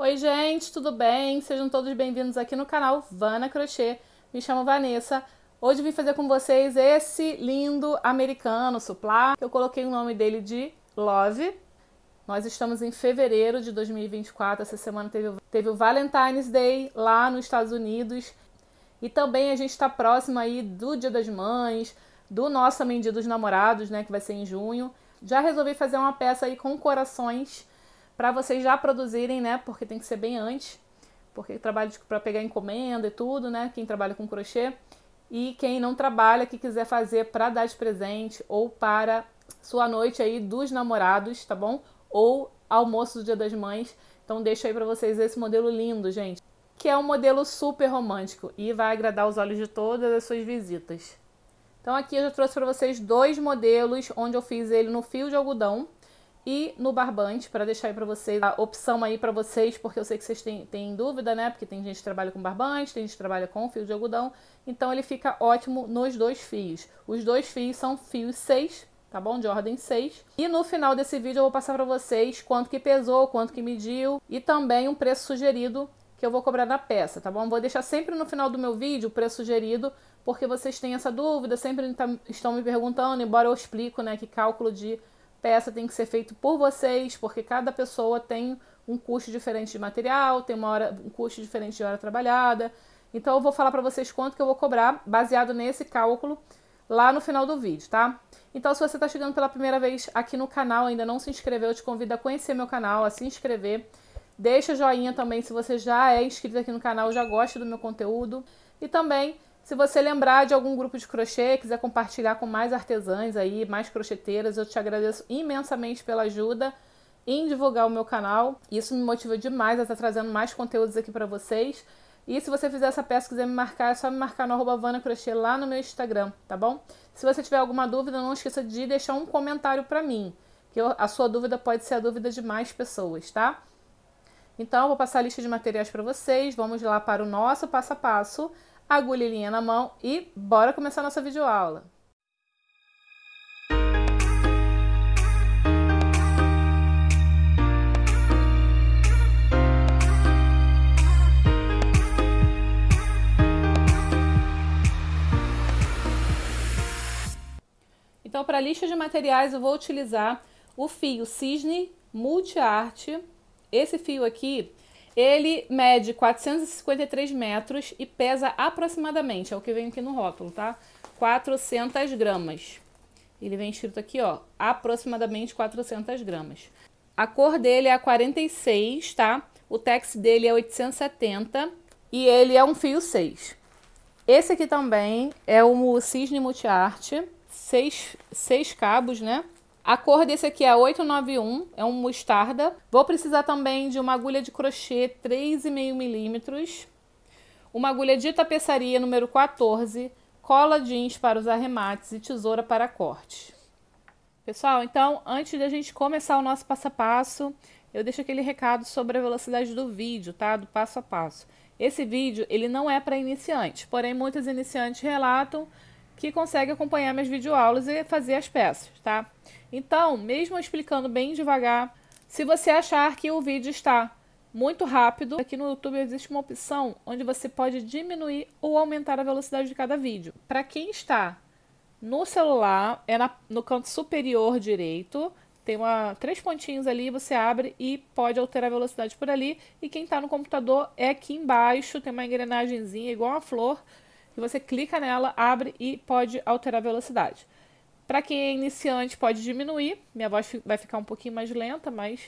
Oi, gente, tudo bem? Sejam todos bem-vindos aqui no canal Vana Crochê. Me chamo Vanessa. Hoje vim fazer com vocês esse lindo americano suplá. Eu coloquei o nome dele de Love. Nós estamos em fevereiro de 2024. Essa semana teve, teve o Valentine's Day lá nos Estados Unidos. E também a gente está próximo aí do Dia das Mães, do nosso também dos Namorados, né, que vai ser em junho. Já resolvi fazer uma peça aí com corações para vocês já produzirem, né? Porque tem que ser bem antes, porque trabalho para pegar encomenda e tudo, né? Quem trabalha com crochê e quem não trabalha que quiser fazer para dar de presente ou para sua noite aí dos namorados, tá bom? Ou almoço do Dia das Mães. Então deixo aí para vocês esse modelo lindo, gente, que é um modelo super romântico e vai agradar os olhos de todas as suas visitas. Então aqui eu já trouxe para vocês dois modelos onde eu fiz ele no fio de algodão, e no barbante, para deixar aí para vocês a opção aí para vocês, porque eu sei que vocês têm, têm dúvida, né? Porque tem gente que trabalha com barbante, tem gente que trabalha com fio de algodão, então ele fica ótimo nos dois fios. Os dois fios são fios 6, tá bom? De ordem 6. E no final desse vídeo eu vou passar para vocês quanto que pesou, quanto que mediu e também um preço sugerido que eu vou cobrar na peça, tá bom? Vou deixar sempre no final do meu vídeo o preço sugerido, porque vocês têm essa dúvida, sempre tá, estão me perguntando, embora eu explico, né, que cálculo de peça tem que ser feito por vocês, porque cada pessoa tem um custo diferente de material, tem uma hora, um custo diferente de hora trabalhada. Então eu vou falar para vocês quanto que eu vou cobrar baseado nesse cálculo lá no final do vídeo, tá? Então se você está chegando pela primeira vez aqui no canal, ainda não se inscreveu, eu te convido a conhecer meu canal, a se inscrever. Deixa joinha também se você já é inscrito aqui no canal, já gosta do meu conteúdo. E também se você lembrar de algum grupo de crochê, quiser compartilhar com mais artesãs aí, mais crocheteiras, eu te agradeço imensamente pela ajuda em divulgar o meu canal. Isso me motiva demais a estar trazendo mais conteúdos aqui para vocês. E se você fizer essa peça e quiser me marcar, é só me marcar no arroba Crochê lá no meu Instagram, tá bom? Se você tiver alguma dúvida, não esqueça de deixar um comentário para mim, que eu, a sua dúvida pode ser a dúvida de mais pessoas, tá? Então, eu vou passar a lista de materiais para vocês. Vamos lá para o nosso passo a passo agulha e linha na mão e bora começar nossa videoaula. Então, para a lista de materiais, eu vou utilizar o fio Cisne Multiarte. Esse fio aqui ele mede 453 metros e pesa aproximadamente, é o que vem aqui no rótulo, tá? 400 gramas. Ele vem escrito aqui, ó, aproximadamente 400 gramas. A cor dele é a 46, tá? O tex dele é 870 e ele é um fio 6. Esse aqui também é o Cisne Multiarte, seis, seis cabos, né? A cor desse aqui é 891, é um mostarda. Vou precisar também de uma agulha de crochê 3,5 milímetros, uma agulha de tapeçaria número 14, cola jeans para os arremates e tesoura para corte. Pessoal, então, antes da gente começar o nosso passo a passo, eu deixo aquele recado sobre a velocidade do vídeo, tá? Do passo a passo. Esse vídeo, ele não é para iniciantes, porém muitos iniciantes relatam que consegue acompanhar minhas videoaulas e fazer as peças, tá? Então, mesmo explicando bem devagar, se você achar que o vídeo está muito rápido, aqui no YouTube existe uma opção onde você pode diminuir ou aumentar a velocidade de cada vídeo. Para quem está no celular, é na, no canto superior direito, tem uma, três pontinhos ali, você abre e pode alterar a velocidade por ali. E quem está no computador é aqui embaixo, tem uma engrenagemzinha igual a flor, e você clica nela, abre e pode alterar a velocidade. Para quem é iniciante, pode diminuir. Minha voz vai ficar um pouquinho mais lenta, mas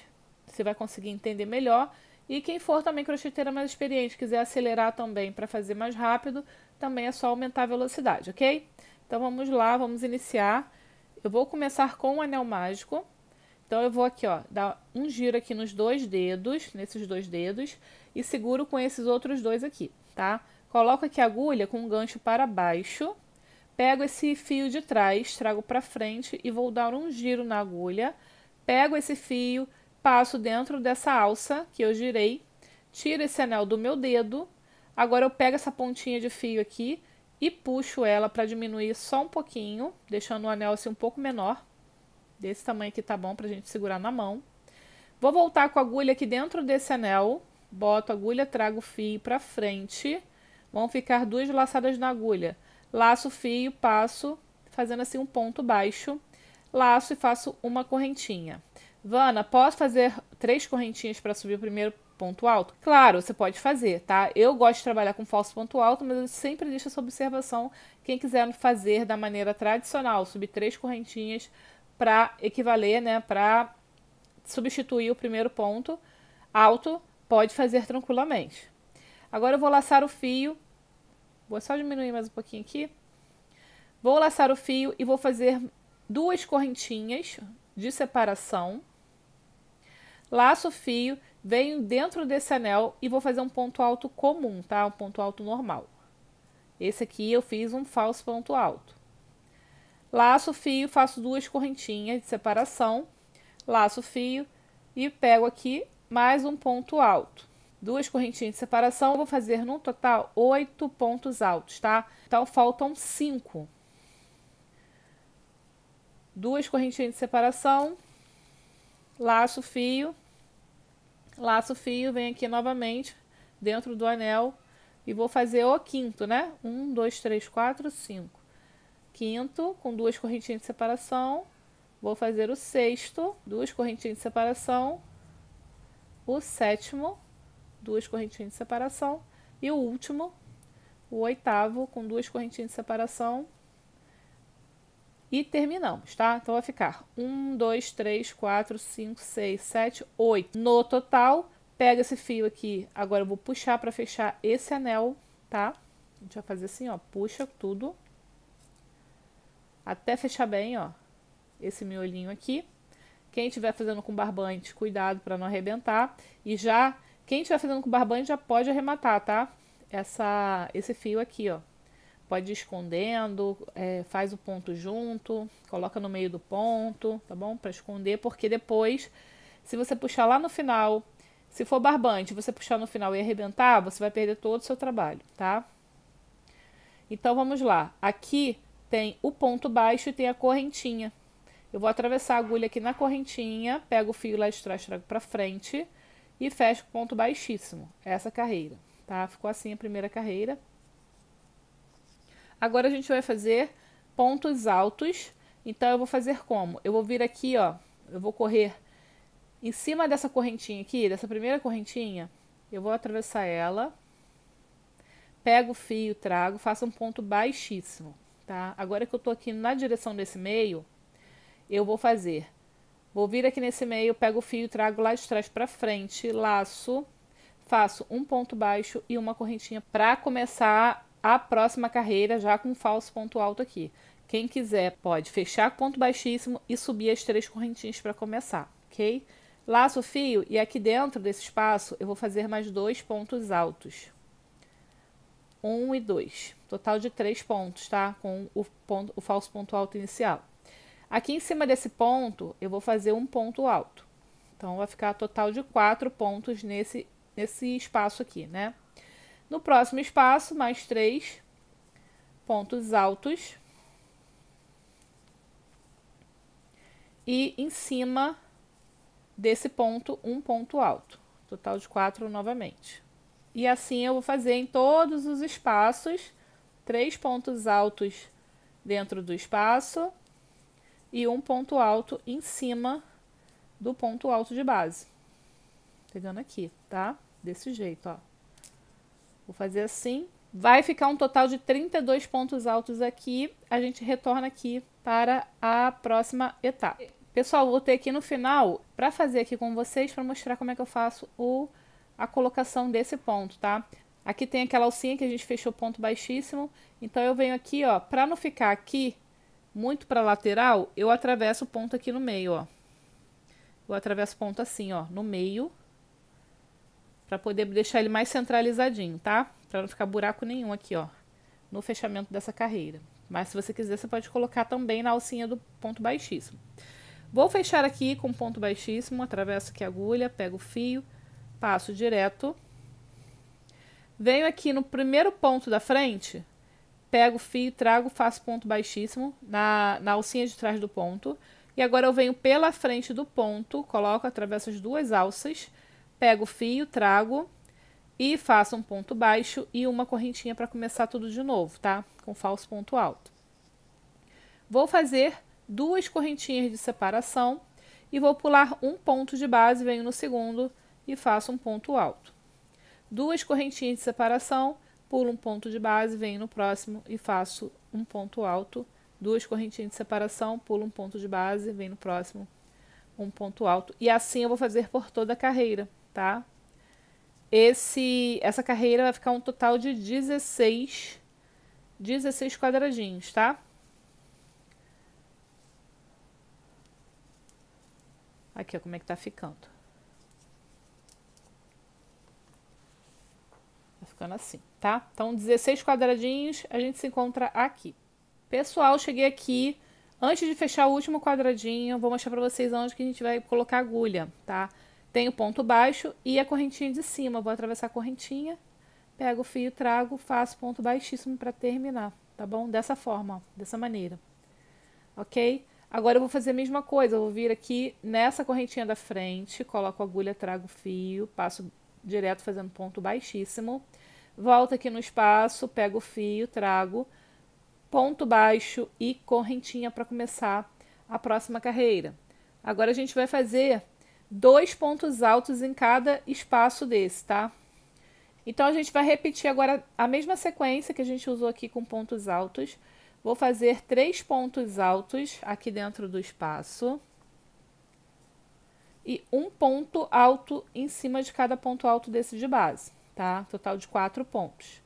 você vai conseguir entender melhor. E quem for também crocheteira mais experiente, quiser acelerar também para fazer mais rápido, também é só aumentar a velocidade, ok? Então vamos lá, vamos iniciar. Eu vou começar com o anel mágico. Então eu vou aqui, ó, dar um giro aqui nos dois dedos, nesses dois dedos, e seguro com esses outros dois aqui, tá? Coloco aqui a agulha com o gancho para baixo, pego esse fio de trás, trago para frente e vou dar um giro na agulha, pego esse fio, passo dentro dessa alça que eu girei, tiro esse anel do meu dedo, agora eu pego essa pontinha de fio aqui e puxo ela para diminuir só um pouquinho, deixando o anel assim um pouco menor, desse tamanho aqui tá bom para a gente segurar na mão. Vou voltar com a agulha aqui dentro desse anel, boto a agulha, trago o fio para frente, Vão ficar duas laçadas na agulha. Laço, fio, passo, fazendo assim um ponto baixo. Laço e faço uma correntinha. Vana, posso fazer três correntinhas para subir o primeiro ponto alto? Claro, você pode fazer, tá? Eu gosto de trabalhar com falso ponto alto, mas eu sempre deixo essa observação. Quem quiser fazer da maneira tradicional, subir três correntinhas para equivaler, né? Para substituir o primeiro ponto alto, pode fazer tranquilamente. Agora eu vou laçar o fio. Vou só diminuir mais um pouquinho aqui. Vou laçar o fio e vou fazer duas correntinhas de separação. Laço o fio, venho dentro desse anel e vou fazer um ponto alto comum, tá? Um ponto alto normal. Esse aqui eu fiz um falso ponto alto. Laço o fio, faço duas correntinhas de separação. Laço o fio e pego aqui mais um ponto alto duas correntinhas de separação, vou fazer no total oito pontos altos, tá? Então, faltam cinco. Duas correntinhas de separação, laço fio, laço fio, vem aqui novamente dentro do anel e vou fazer o quinto, né? Um, dois, três, quatro, cinco. Quinto, com duas correntinhas de separação, vou fazer o sexto, duas correntinhas de separação, o sétimo, duas correntinhas de separação. E o último, o oitavo, com duas correntinhas de separação. E terminamos, tá? Então vai ficar 1, 2, 3, 4, 5, 6, 7, 8. No total, pega esse fio aqui. Agora eu vou puxar para fechar esse anel, tá? A gente vai fazer assim, ó. Puxa tudo. Até fechar bem, ó. Esse miolinho aqui. Quem estiver fazendo com barbante, cuidado para não arrebentar. E já quem estiver fazendo com barbante já pode arrematar, tá? Essa, esse fio aqui, ó. Pode ir escondendo, é, faz o ponto junto, coloca no meio do ponto, tá bom? Para esconder, porque depois, se você puxar lá no final, se for barbante, você puxar no final e arrebentar, você vai perder todo o seu trabalho, tá? Então, vamos lá. Aqui tem o ponto baixo e tem a correntinha. Eu vou atravessar a agulha aqui na correntinha, pego o fio lá de trás, trago para frente e fecha com ponto baixíssimo essa carreira, tá? Ficou assim a primeira carreira. Agora a gente vai fazer pontos altos. Então eu vou fazer como? Eu vou vir aqui, ó, eu vou correr em cima dessa correntinha aqui, dessa primeira correntinha, eu vou atravessar ela, pego o fio, trago, faço um ponto baixíssimo, tá? Agora que eu tô aqui na direção desse meio, eu vou fazer Vou vir aqui nesse meio, pego o fio, trago lá de trás para frente, laço, faço um ponto baixo e uma correntinha para começar a próxima carreira já com falso ponto alto aqui. Quem quiser pode fechar ponto baixíssimo e subir as três correntinhas para começar, ok? Laço o fio e aqui dentro desse espaço eu vou fazer mais dois pontos altos. Um e dois. Total de três pontos, tá? Com o, ponto, o falso ponto alto inicial. Aqui em cima desse ponto, eu vou fazer um ponto alto. Então, vai ficar total de quatro pontos nesse, nesse espaço aqui, né? No próximo espaço, mais três pontos altos. E em cima desse ponto, um ponto alto. Total de quatro novamente. E assim eu vou fazer em todos os espaços, três pontos altos dentro do espaço e um ponto alto em cima do ponto alto de base. Pegando aqui, tá? Desse jeito, ó. Vou fazer assim. Vai ficar um total de 32 pontos altos aqui. A gente retorna aqui para a próxima etapa. Pessoal, voltei aqui no final para fazer aqui com vocês, para mostrar como é que eu faço o, a colocação desse ponto, tá? Aqui tem aquela alcinha que a gente fechou ponto baixíssimo. Então, eu venho aqui, ó, para não ficar aqui muito para lateral, eu atravesso o ponto aqui no meio, ó. Eu atravesso o ponto assim, ó, no meio, para poder deixar ele mais centralizadinho, tá? Para não ficar buraco nenhum aqui, ó, no fechamento dessa carreira. Mas se você quiser, você pode colocar também na alcinha do ponto baixíssimo. Vou fechar aqui com ponto baixíssimo, atravesso aqui a agulha, pego o fio, passo direto. Venho aqui no primeiro ponto da frente, pego o fio, trago, faço ponto baixíssimo na, na alcinha de trás do ponto. E agora eu venho pela frente do ponto, coloco, atravesso as duas alças, pego o fio, trago e faço um ponto baixo e uma correntinha para começar tudo de novo, tá? Com falso ponto alto. Vou fazer duas correntinhas de separação e vou pular um ponto de base, venho no segundo e faço um ponto alto. Duas correntinhas de separação pulo um ponto de base, venho no próximo e faço um ponto alto, duas correntinhas de separação, pulo um ponto de base, venho no próximo, um ponto alto. E assim eu vou fazer por toda a carreira, tá? Esse, essa carreira vai ficar um total de 16, 16 quadradinhos, tá? Aqui, ó, como é que tá ficando. ficando assim, tá? Então, 16 quadradinhos, a gente se encontra aqui. Pessoal, cheguei aqui. Antes de fechar o último quadradinho, vou mostrar para vocês onde que a gente vai colocar a agulha, tá? Tem o ponto baixo e a correntinha de cima. Vou atravessar a correntinha, pego o fio, trago, faço ponto baixíssimo para terminar, tá bom? Dessa forma, ó, dessa maneira, ok? Agora eu vou fazer a mesma coisa, eu vou vir aqui nessa correntinha da frente, coloco a agulha, trago o fio, passo direto fazendo ponto baixíssimo volto aqui no espaço, pego o fio, trago, ponto baixo e correntinha para começar a próxima carreira. Agora a gente vai fazer dois pontos altos em cada espaço desse, tá? Então a gente vai repetir agora a mesma sequência que a gente usou aqui com pontos altos. Vou fazer três pontos altos aqui dentro do espaço e um ponto alto em cima de cada ponto alto desse de base tá? Total de quatro pontos.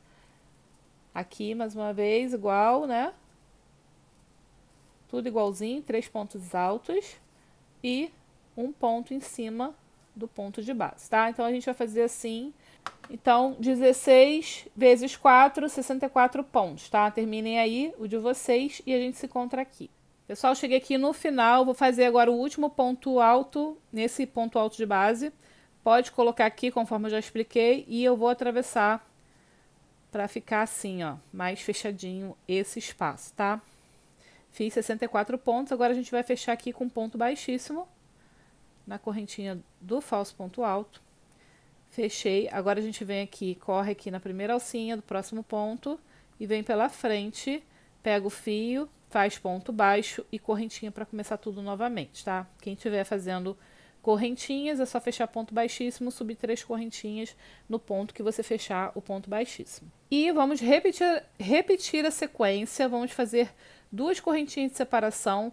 Aqui, mais uma vez, igual, né? Tudo igualzinho, três pontos altos e um ponto em cima do ponto de base, tá? Então, a gente vai fazer assim. Então, 16 vezes 4, 64 pontos, tá? Terminem aí o de vocês e a gente se encontra aqui. Pessoal, cheguei aqui no final, vou fazer agora o último ponto alto nesse ponto alto de base pode colocar aqui, conforme eu já expliquei, e eu vou atravessar para ficar assim, ó, mais fechadinho esse espaço, tá? Fiz 64 pontos, agora a gente vai fechar aqui com ponto baixíssimo na correntinha do falso ponto alto. Fechei, agora a gente vem aqui, corre aqui na primeira alcinha do próximo ponto e vem pela frente, pega o fio, faz ponto baixo e correntinha para começar tudo novamente, tá? Quem estiver fazendo correntinhas, é só fechar ponto baixíssimo, subir três correntinhas no ponto que você fechar o ponto baixíssimo. E vamos repetir, repetir a sequência, vamos fazer duas correntinhas de separação,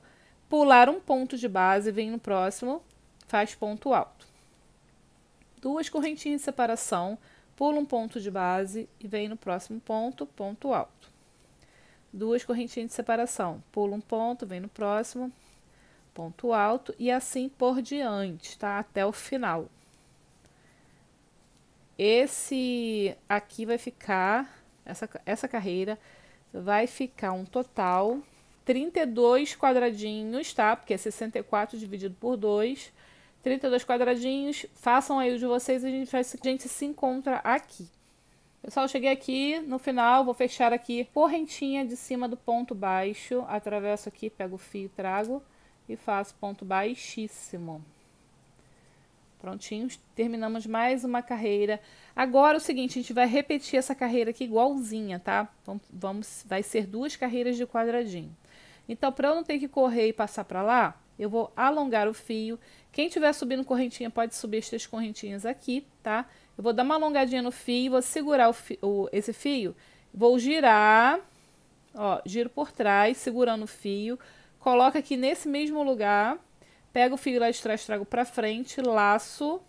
pular um ponto de base, vem no próximo, faz ponto alto. Duas correntinhas de separação, pula um ponto de base e vem no próximo ponto, ponto alto. Duas correntinhas de separação, pula um ponto, vem no próximo, ponto alto e assim por diante, tá? Até o final. Esse aqui vai ficar, essa, essa carreira vai ficar um total 32 quadradinhos, tá? Porque é 64 dividido por 2. 32 quadradinhos, façam aí o de vocês e a gente, vai, a gente se encontra aqui. Pessoal, cheguei aqui no final, vou fechar aqui correntinha de cima do ponto baixo, atravesso aqui, pego o fio e trago e faço ponto baixíssimo. Prontinho, terminamos mais uma carreira. Agora é o seguinte, a gente vai repetir essa carreira aqui igualzinha, tá? Vamos, vamos vai ser duas carreiras de quadradinho. Então, para eu não ter que correr e passar para lá, eu vou alongar o fio. Quem tiver subindo correntinha pode subir as três correntinhas aqui, tá? Eu vou dar uma alongadinha no fio, vou segurar o fio, o, esse fio, vou girar, ó, giro por trás, segurando o fio, Coloca aqui nesse mesmo lugar. Pego o fio lá de trás, trago pra frente, laço.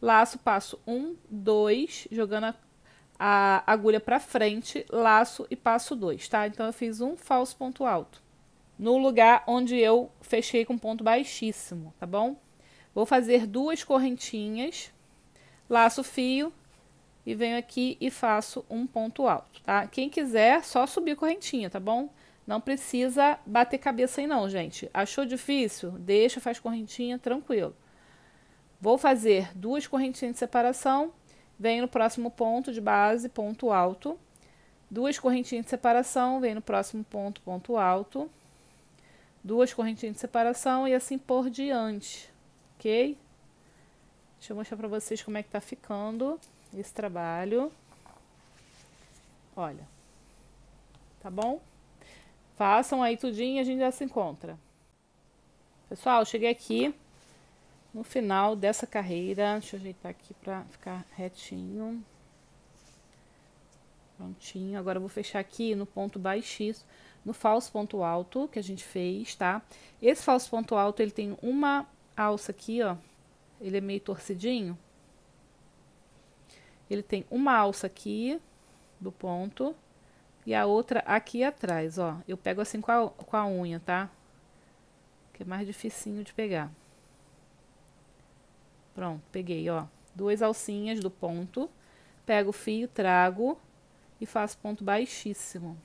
Laço, passo um, dois, jogando a, a agulha pra frente, laço e passo dois, tá? Então, eu fiz um falso ponto alto. No lugar onde eu fechei com ponto baixíssimo, tá bom? Vou fazer duas correntinhas, laço o fio e venho aqui e faço um ponto alto, tá? Quem quiser, só subir correntinha, tá bom? Não precisa bater cabeça aí não, gente. Achou difícil? Deixa, faz correntinha, tranquilo. Vou fazer duas correntinhas de separação, venho no próximo ponto de base, ponto alto. Duas correntinhas de separação, venho no próximo ponto, ponto alto. Duas correntinhas de separação e assim por diante, ok? Deixa eu mostrar para vocês como é que tá ficando esse trabalho. Olha, tá bom? Façam aí tudinho e a gente já se encontra. Pessoal, cheguei aqui no final dessa carreira. Deixa eu ajeitar aqui para ficar retinho. Prontinho. Agora eu vou fechar aqui no ponto baixíssimo, no falso ponto alto que a gente fez, tá? Esse falso ponto alto, ele tem uma alça aqui, ó. Ele é meio torcidinho. Ele tem uma alça aqui do ponto e a outra aqui atrás, ó. Eu pego assim com a, com a unha, tá? Que é mais dificinho de pegar. Pronto, peguei, ó. Duas alcinhas do ponto. Pego o fio, trago e faço ponto baixíssimo.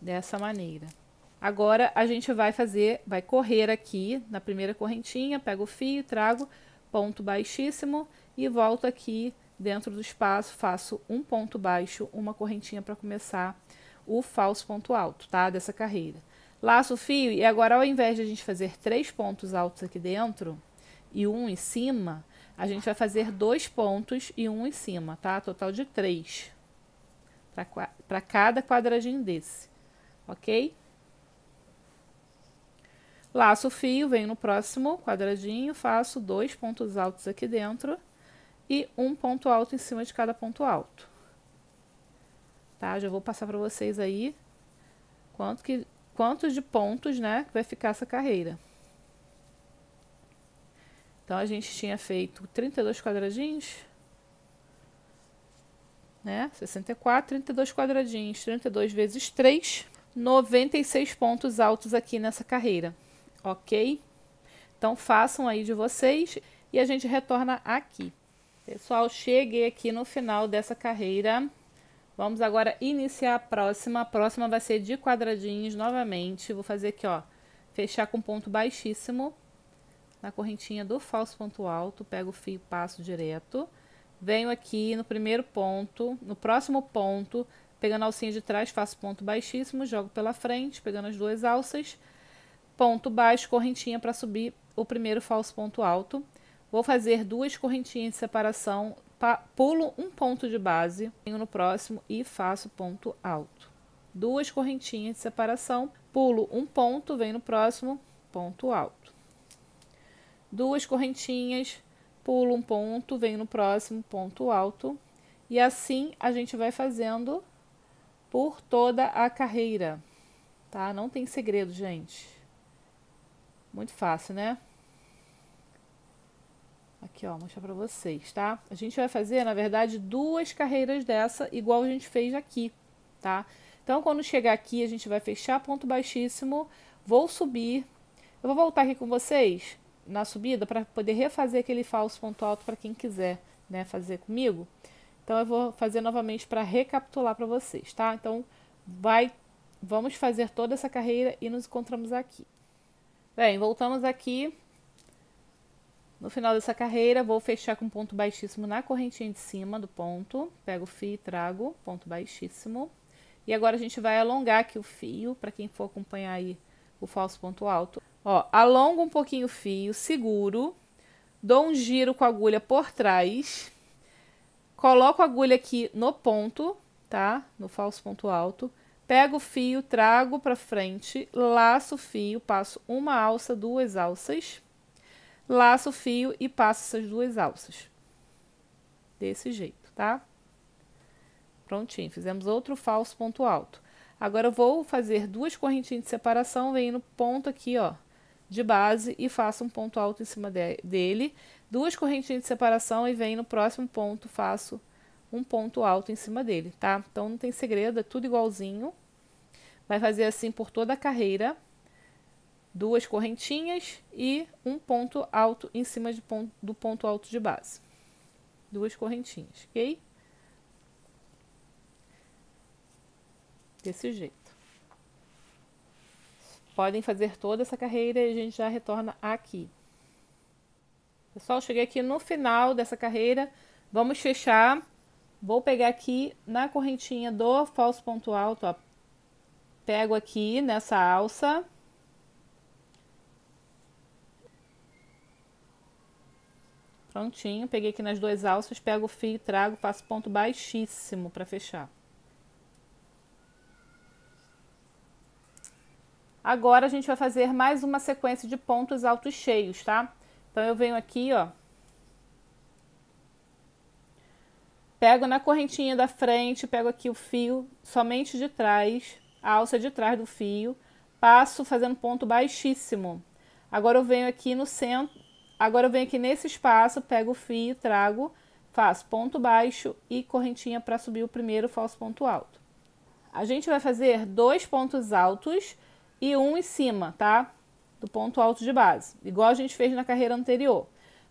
Dessa maneira. Agora, a gente vai fazer, vai correr aqui na primeira correntinha, pego o fio, trago, ponto baixíssimo e volto aqui Dentro do espaço, faço um ponto baixo, uma correntinha para começar o falso ponto alto, tá? Dessa carreira. Laço o fio e agora ao invés de a gente fazer três pontos altos aqui dentro e um em cima, a gente vai fazer dois pontos e um em cima, tá? Total de três para cada quadradinho desse, ok? Laço o fio, venho no próximo quadradinho, faço dois pontos altos aqui dentro e um ponto alto em cima de cada ponto alto. Tá? Já vou passar para vocês aí quanto que, quantos de pontos né, vai ficar essa carreira. Então, a gente tinha feito 32 quadradinhos, né? 64, 32 quadradinhos, 32 vezes 3, 96 pontos altos aqui nessa carreira, ok? Então, façam aí de vocês e a gente retorna aqui. Pessoal, cheguei aqui no final dessa carreira. Vamos agora iniciar a próxima. A próxima vai ser de quadradinhos novamente. Vou fazer aqui, ó, fechar com ponto baixíssimo na correntinha do falso ponto alto, pego o fio, passo direto. Venho aqui no primeiro ponto, no próximo ponto, pegando a alcinha de trás, faço ponto baixíssimo, jogo pela frente, pegando as duas alças, ponto baixo, correntinha para subir o primeiro falso ponto alto Vou fazer duas correntinhas de separação, pulo um ponto de base, venho no próximo e faço ponto alto. Duas correntinhas de separação, pulo um ponto, venho no próximo, ponto alto. Duas correntinhas, pulo um ponto, venho no próximo, ponto alto. E assim a gente vai fazendo por toda a carreira, tá? Não tem segredo, gente. Muito fácil, né? Aqui, ó, vou mostrar pra vocês, tá? A gente vai fazer, na verdade, duas carreiras dessa, igual a gente fez aqui, tá? Então, quando chegar aqui, a gente vai fechar ponto baixíssimo, vou subir. Eu vou voltar aqui com vocês na subida para poder refazer aquele falso ponto alto para quem quiser, né, fazer comigo. Então, eu vou fazer novamente para recapitular para vocês, tá? Então, vai, vamos fazer toda essa carreira e nos encontramos aqui. Bem, voltamos aqui no final dessa carreira, vou fechar com ponto baixíssimo na correntinha de cima do ponto. Pego o fio e trago, ponto baixíssimo. E agora a gente vai alongar aqui o fio, para quem for acompanhar aí o falso ponto alto. Ó, alongo um pouquinho o fio, seguro, dou um giro com a agulha por trás, coloco a agulha aqui no ponto, tá? No falso ponto alto. Pego o fio, trago para frente, laço o fio, passo uma alça, duas alças laço o fio e passo essas duas alças. Desse jeito, tá? Prontinho, fizemos outro falso ponto alto. Agora eu vou fazer duas correntinhas de separação, venho no ponto aqui, ó, de base e faço um ponto alto em cima de dele. Duas correntinhas de separação e venho no próximo ponto, faço um ponto alto em cima dele, tá? Então não tem segredo, é tudo igualzinho. Vai fazer assim por toda a carreira duas correntinhas e um ponto alto em cima ponto, do ponto alto de base. Duas correntinhas, ok? Desse jeito. Podem fazer toda essa carreira e a gente já retorna aqui. Pessoal, cheguei aqui no final dessa carreira. Vamos fechar. Vou pegar aqui na correntinha do falso ponto alto, ó. Pego aqui nessa alça Prontinho, peguei aqui nas duas alças, pego o fio, trago, faço ponto baixíssimo para fechar. Agora a gente vai fazer mais uma sequência de pontos altos cheios, tá? Então eu venho aqui, ó. Pego na correntinha da frente, pego aqui o fio somente de trás, a alça de trás do fio, passo fazendo ponto baixíssimo. Agora eu venho aqui no centro, Agora eu venho aqui nesse espaço, pego o fio, trago, faço ponto baixo e correntinha para subir o primeiro falso ponto alto. A gente vai fazer dois pontos altos e um em cima, tá? Do ponto alto de base, igual a gente fez na carreira anterior.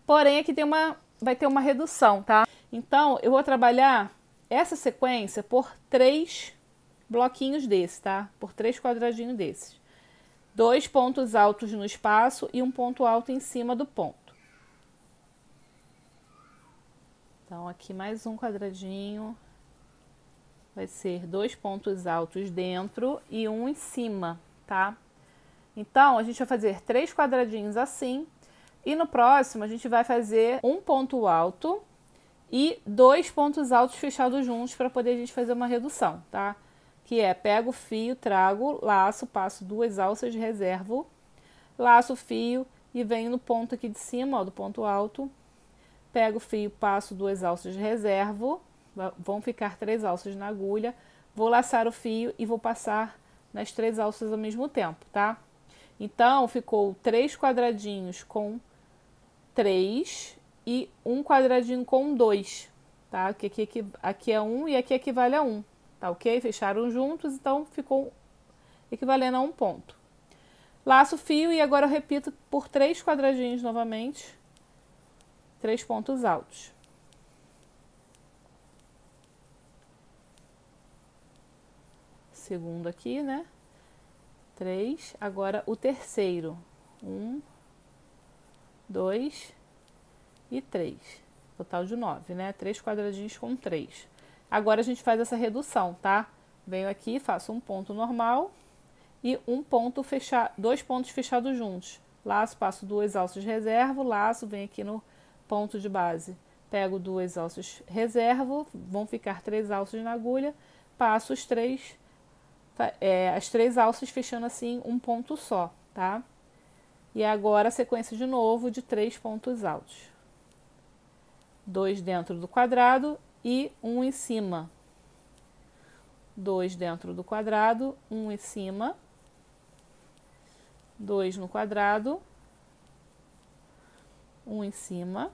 Porém, aqui tem uma, vai ter uma redução, tá? Então, eu vou trabalhar essa sequência por três bloquinhos desse, tá? Por três quadradinhos desses dois pontos altos no espaço e um ponto alto em cima do ponto. Então, aqui mais um quadradinho. Vai ser dois pontos altos dentro e um em cima, tá? Então, a gente vai fazer três quadradinhos assim. E no próximo, a gente vai fazer um ponto alto e dois pontos altos fechados juntos para poder a gente fazer uma redução, tá? que é pego o fio, trago, laço, passo duas alças, reservo, laço o fio e venho no ponto aqui de cima, ó, do ponto alto, pego o fio, passo duas alças, reservo, vão ficar três alças na agulha, vou laçar o fio e vou passar nas três alças ao mesmo tempo, tá? Então, ficou três quadradinhos com três e um quadradinho com dois, tá? Que aqui, aqui, aqui é um e aqui equivale a um. Tá ok? Fecharam juntos, então ficou equivalendo a um ponto. Laço fio e agora eu repito por três quadradinhos novamente. Três pontos altos. Segundo aqui, né? Três. Agora o terceiro. Um, dois e três. Total de nove, né? Três quadradinhos com três. Agora a gente faz essa redução, tá? Venho aqui, faço um ponto normal e um ponto fechado, dois pontos fechados juntos. Laço, passo duas alças reservo, laço, venho aqui no ponto de base. Pego duas alças reservo, vão ficar três alças na agulha, passo os três, é, as três alças fechando assim um ponto só, tá? E agora a sequência de novo de três pontos altos. Dois dentro do quadrado e um em cima. dois dentro do quadrado, um em cima, dois no quadrado, um em cima,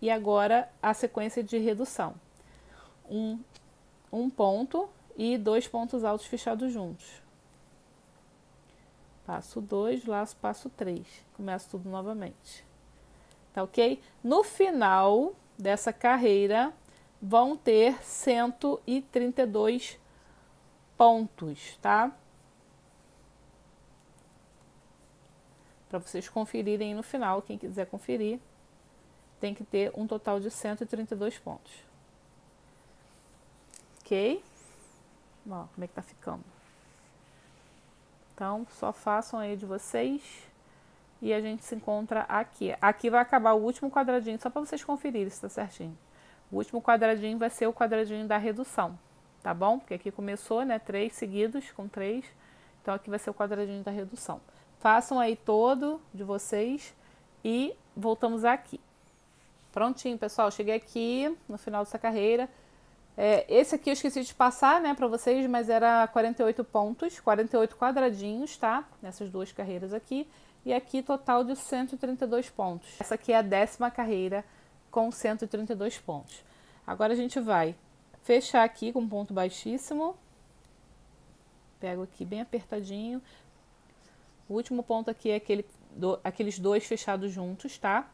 e agora a sequência de redução. Um, um ponto e dois pontos altos fechados juntos. Passo 2, laço, passo 3. Começo tudo novamente. Tá ok? No final dessa carreira, vão ter 132 pontos, tá? Para vocês conferirem no final, quem quiser conferir, tem que ter um total de 132 pontos. Ok? Ó, como é que tá ficando. Então, só façam aí de vocês e a gente se encontra aqui. Aqui vai acabar o último quadradinho, só para vocês conferirem se está certinho. O último quadradinho vai ser o quadradinho da redução, tá bom? Porque aqui começou, né, três seguidos com três, então aqui vai ser o quadradinho da redução. Façam aí todo de vocês e voltamos aqui. Prontinho, pessoal, cheguei aqui no final dessa carreira. É, esse aqui eu esqueci de passar, né, para vocês, mas era 48 pontos, 48 quadradinhos, tá? Nessas duas carreiras aqui. E aqui total de 132 pontos. Essa aqui é a décima carreira com 132 pontos. Agora a gente vai fechar aqui com ponto baixíssimo. Pego aqui bem apertadinho. O último ponto aqui é aquele, do, aqueles dois fechados juntos, tá?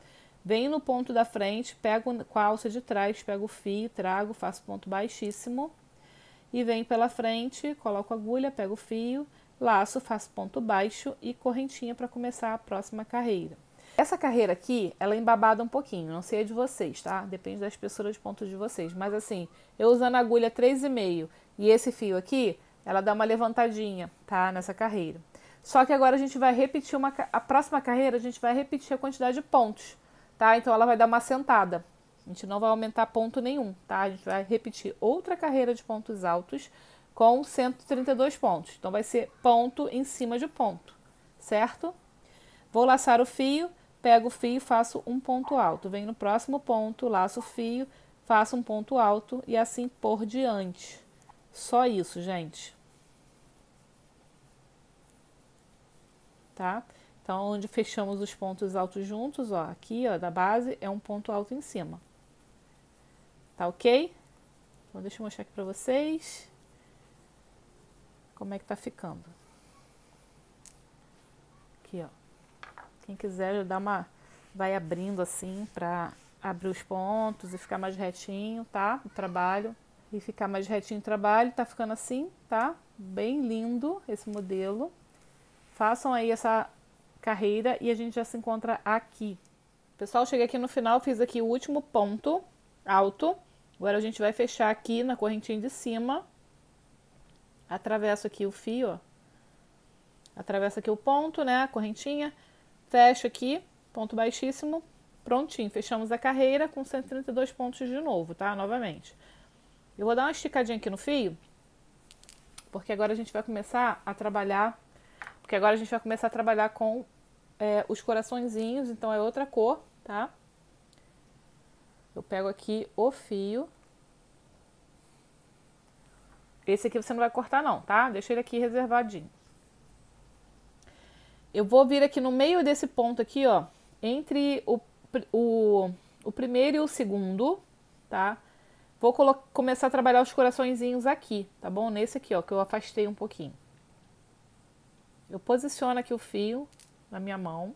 Venho no ponto da frente, pego com a alça de trás, pego o fio, trago, faço ponto baixíssimo. E venho pela frente, coloco a agulha, pego o fio, laço, faço ponto baixo e correntinha para começar a próxima carreira. Essa carreira aqui, ela é embabada um pouquinho, não sei a de vocês, tá? Depende da espessura de ponto de vocês. Mas assim, eu usando a agulha 3,5 e esse fio aqui, ela dá uma levantadinha, tá? Nessa carreira. Só que agora a gente vai repetir uma... A próxima carreira a gente vai repetir a quantidade de pontos, tá? Então ela vai dar uma sentada. A gente não vai aumentar ponto nenhum, tá? A gente vai repetir outra carreira de pontos altos com 132 pontos. Então vai ser ponto em cima de ponto, certo? Vou laçar o fio pego o fio, faço um ponto alto, venho no próximo ponto, laço o fio, faço um ponto alto e assim por diante. Só isso, gente. Tá? Então, onde fechamos os pontos altos juntos, ó, aqui, ó, da base, é um ponto alto em cima. Tá ok? Então, deixa eu mostrar aqui pra vocês como é que tá ficando. Aqui, ó. Quem quiser já dá uma vai abrindo assim para abrir os pontos e ficar mais retinho, tá? O trabalho e ficar mais retinho o trabalho, tá ficando assim, tá? Bem lindo esse modelo. Façam aí essa carreira e a gente já se encontra aqui. Pessoal, cheguei aqui no final, fiz aqui o último ponto alto. Agora a gente vai fechar aqui na correntinha de cima. Atravesso aqui o fio, ó. Atravesso aqui o ponto, né, a correntinha Fecho aqui, ponto baixíssimo, prontinho. Fechamos a carreira com 132 pontos de novo, tá? Novamente. Eu vou dar uma esticadinha aqui no fio, porque agora a gente vai começar a trabalhar, porque agora a gente vai começar a trabalhar com é, os coraçõezinhos, então é outra cor, tá? Eu pego aqui o fio. Esse aqui você não vai cortar não, tá? Deixa ele aqui reservadinho. Eu vou vir aqui no meio desse ponto aqui, ó, entre o, o, o primeiro e o segundo, tá? Vou começar a trabalhar os coraçõezinhos aqui, tá bom? Nesse aqui, ó, que eu afastei um pouquinho. Eu posiciono aqui o fio na minha mão.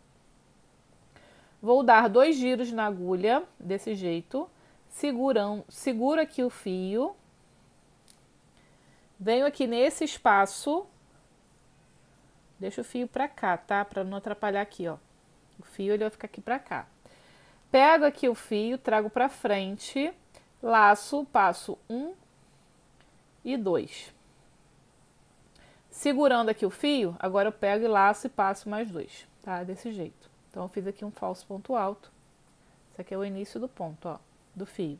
Vou dar dois giros na agulha, desse jeito. Seguram, seguro aqui o fio. Venho aqui nesse espaço Deixa o fio pra cá, tá? Pra não atrapalhar aqui, ó. O fio, ele vai ficar aqui pra cá. Pego aqui o fio, trago pra frente, laço, passo um e dois. Segurando aqui o fio, agora eu pego e laço e passo mais dois, tá? Desse jeito. Então, eu fiz aqui um falso ponto alto. Isso aqui é o início do ponto, ó, do fio.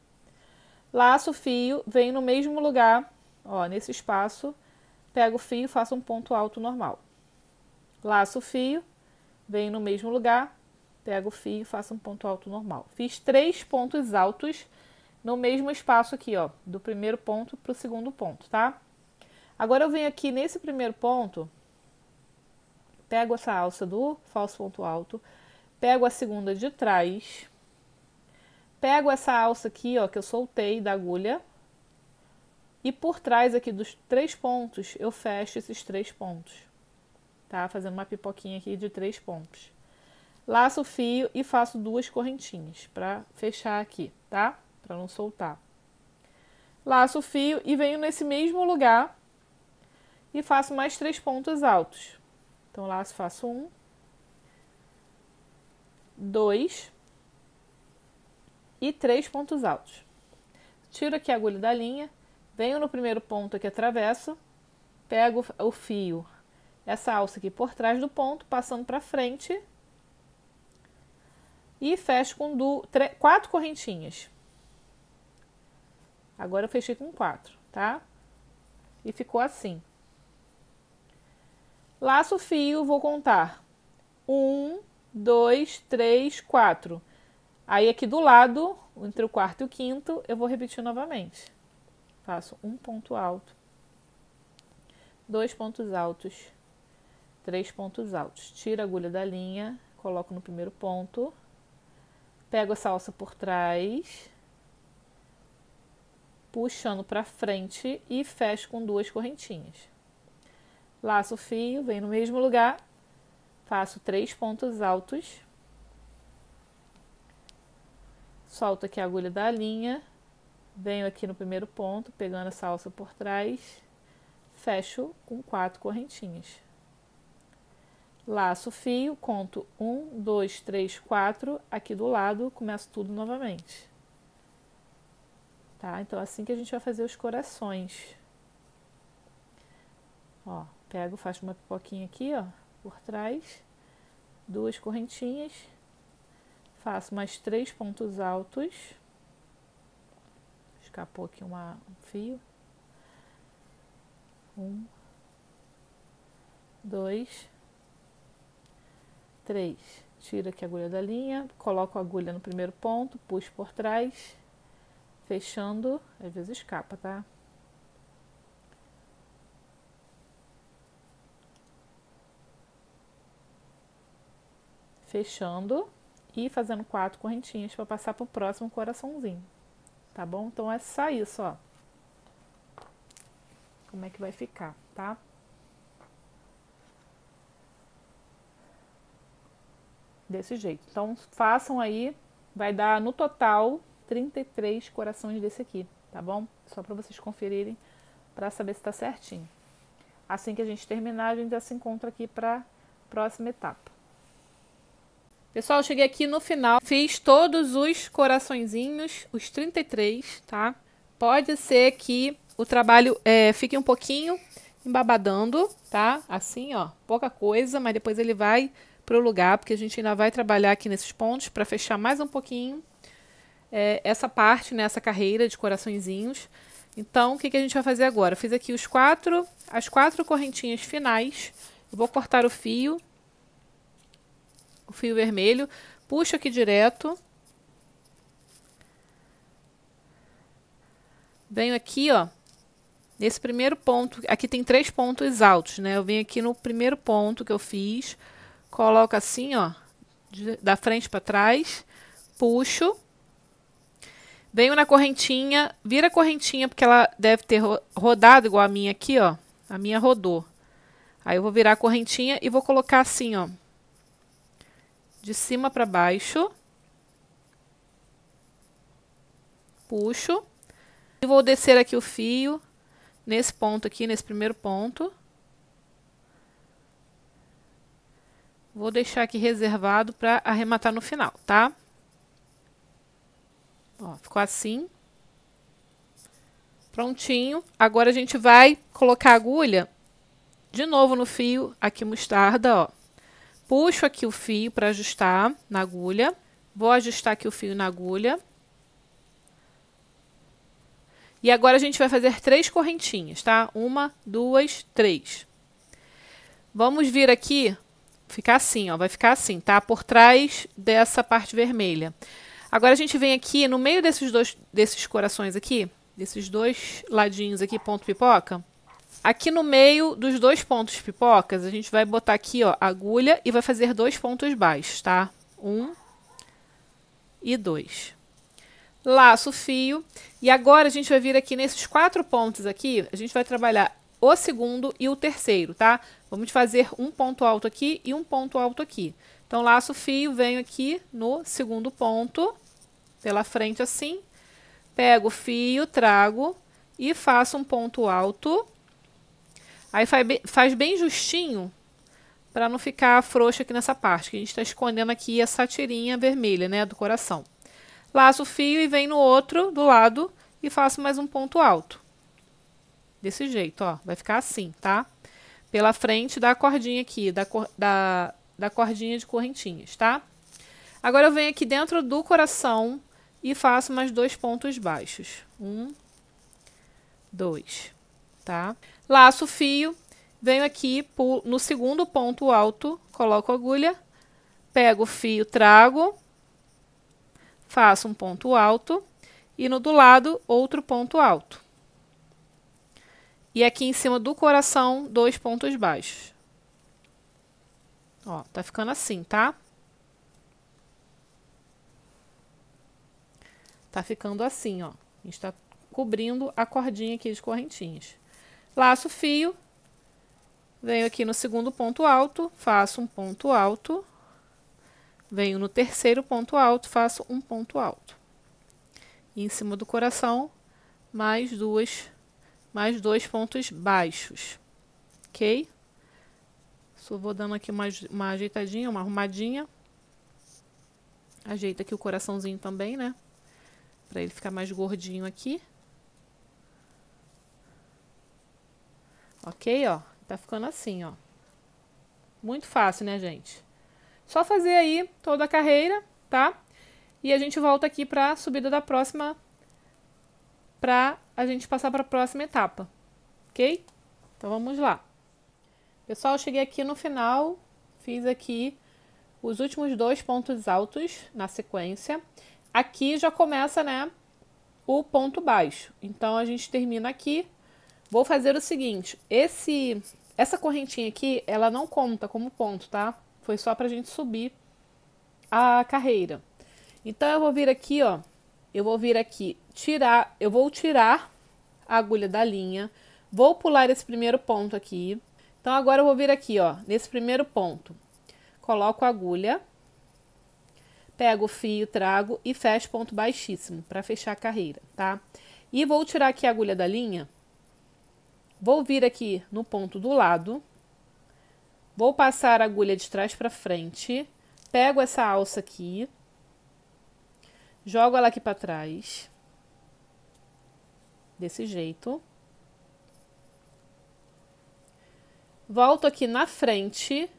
Laço o fio, venho no mesmo lugar, ó, nesse espaço, pego o fio, faço um ponto alto normal. Laço o fio, venho no mesmo lugar, pego o fio e faço um ponto alto normal. Fiz três pontos altos no mesmo espaço aqui, ó, do primeiro ponto para o segundo ponto, tá? Agora eu venho aqui nesse primeiro ponto, pego essa alça do falso ponto alto, pego a segunda de trás, pego essa alça aqui, ó, que eu soltei da agulha, e por trás aqui dos três pontos, eu fecho esses três pontos tá? Fazendo uma pipoquinha aqui de três pontos. Laço o fio e faço duas correntinhas para fechar aqui, tá? Para não soltar. Laço o fio e venho nesse mesmo lugar e faço mais três pontos altos. Então, laço, faço um, dois e três pontos altos. Tiro aqui a agulha da linha, venho no primeiro ponto que atravesso, pego o fio essa alça aqui por trás do ponto, passando para frente. E fecho com du quatro correntinhas. Agora eu fechei com quatro, tá? E ficou assim. Laço o fio, vou contar. Um, dois, três, quatro. Aí aqui do lado, entre o quarto e o quinto, eu vou repetir novamente. Faço um ponto alto, dois pontos altos três pontos altos. Tiro a agulha da linha, coloco no primeiro ponto, pego essa alça por trás, puxando para frente e fecho com duas correntinhas. Laço o fio, venho no mesmo lugar, faço três pontos altos, solto aqui a agulha da linha, venho aqui no primeiro ponto, pegando essa alça por trás, fecho com quatro correntinhas laço o fio, conto um, dois, três, quatro, aqui do lado, começo tudo novamente. Tá? Então, assim que a gente vai fazer os corações. Ó, pego, faço uma pipoquinha aqui, ó, por trás, duas correntinhas, faço mais três pontos altos. Escapou aqui uma, um fio. Um, dois, 3. Tiro aqui a agulha da linha, coloco a agulha no primeiro ponto, puxo por trás, fechando, às vezes escapa, tá? Fechando e fazendo quatro correntinhas para passar para o próximo coraçãozinho, tá bom? Então é só isso, ó. Como é que vai ficar, tá? desse jeito. Então, façam aí, vai dar no total 33 corações desse aqui, tá bom? Só para vocês conferirem para saber se está certinho. Assim que a gente terminar, a gente já se encontra aqui para próxima etapa. Pessoal, cheguei aqui no final, fiz todos os coraçõezinhos, os 33, tá? Pode ser que o trabalho é, fique um pouquinho embabadando, tá? Assim, ó, pouca coisa, mas depois ele vai para o lugar, porque a gente ainda vai trabalhar aqui nesses pontos para fechar mais um pouquinho é, essa parte, né, essa carreira de coraçõezinhos. Então, o que, que a gente vai fazer agora? Fiz aqui os quatro, as quatro correntinhas finais. Eu vou cortar o fio, o fio vermelho, puxo aqui direto. Venho aqui, ó, nesse primeiro ponto, aqui tem três pontos altos, né? Eu venho aqui no primeiro ponto que eu fiz, coloco assim, ó, de, da frente para trás, puxo, venho na correntinha, vira a correntinha, porque ela deve ter rodado igual a minha aqui, ó, a minha rodou. Aí eu vou virar a correntinha e vou colocar assim, ó, de cima para baixo, puxo, e vou descer aqui o fio, nesse ponto aqui, nesse primeiro ponto, Vou deixar aqui reservado para arrematar no final, tá? Ó, ficou assim. Prontinho. Agora a gente vai colocar a agulha de novo no fio aqui mostarda, ó. Puxo aqui o fio para ajustar na agulha. Vou ajustar aqui o fio na agulha. E agora a gente vai fazer três correntinhas, tá? Uma, duas, três. Vamos vir aqui Ficar assim, ó, vai ficar assim, tá? Por trás dessa parte vermelha. Agora a gente vem aqui no meio desses dois desses corações aqui, desses dois ladinhos aqui, ponto pipoca. Aqui no meio dos dois pontos pipocas, a gente vai botar aqui, ó, agulha e vai fazer dois pontos baixos, tá? Um e dois. Laço fio. E agora a gente vai vir aqui nesses quatro pontos aqui, a gente vai trabalhar o segundo e o terceiro, tá? Vamos fazer um ponto alto aqui e um ponto alto aqui. Então, laço o fio, venho aqui no segundo ponto, pela frente assim, pego o fio, trago e faço um ponto alto. Aí faz bem justinho para não ficar frouxo aqui nessa parte, que a gente está escondendo aqui essa tirinha vermelha, né, do coração. Laço o fio e venho no outro do lado e faço mais um ponto alto. Desse jeito, ó, vai ficar assim, tá? Tá? pela frente da cordinha aqui, da, da, da cordinha de correntinhas, tá? Agora eu venho aqui dentro do coração e faço mais dois pontos baixos. Um, dois, tá? Laço o fio, venho aqui pulo, no segundo ponto alto, coloco a agulha, pego o fio, trago, faço um ponto alto e no do lado outro ponto alto. E aqui em cima do coração, dois pontos baixos. Ó, tá ficando assim, tá? Tá ficando assim, ó. A gente tá cobrindo a cordinha aqui de correntinhas. Laço fio, venho aqui no segundo ponto alto, faço um ponto alto. Venho no terceiro ponto alto, faço um ponto alto. E em cima do coração, mais duas mais dois pontos baixos, ok? Só vou dando aqui uma, uma ajeitadinha, uma arrumadinha. Ajeita aqui o coraçãozinho também, né? Pra ele ficar mais gordinho aqui. Ok, ó. Tá ficando assim, ó. Muito fácil, né, gente? Só fazer aí toda a carreira, tá? E a gente volta aqui pra subida da próxima para a gente passar para a próxima etapa, ok? Então vamos lá. Pessoal, eu cheguei aqui no final, fiz aqui os últimos dois pontos altos na sequência. Aqui já começa, né, o ponto baixo. Então a gente termina aqui. Vou fazer o seguinte, esse essa correntinha aqui, ela não conta como ponto, tá? Foi só pra gente subir a carreira. Então eu vou vir aqui, ó, eu vou vir aqui tirar, eu vou tirar a agulha da linha, vou pular esse primeiro ponto aqui. Então, agora eu vou vir aqui, ó, nesse primeiro ponto. Coloco a agulha, pego o fio, trago e fecho ponto baixíssimo para fechar a carreira, tá? E vou tirar aqui a agulha da linha, vou vir aqui no ponto do lado, vou passar a agulha de trás para frente, pego essa alça aqui, Jogo ela aqui para trás. Desse jeito. Volto aqui na frente,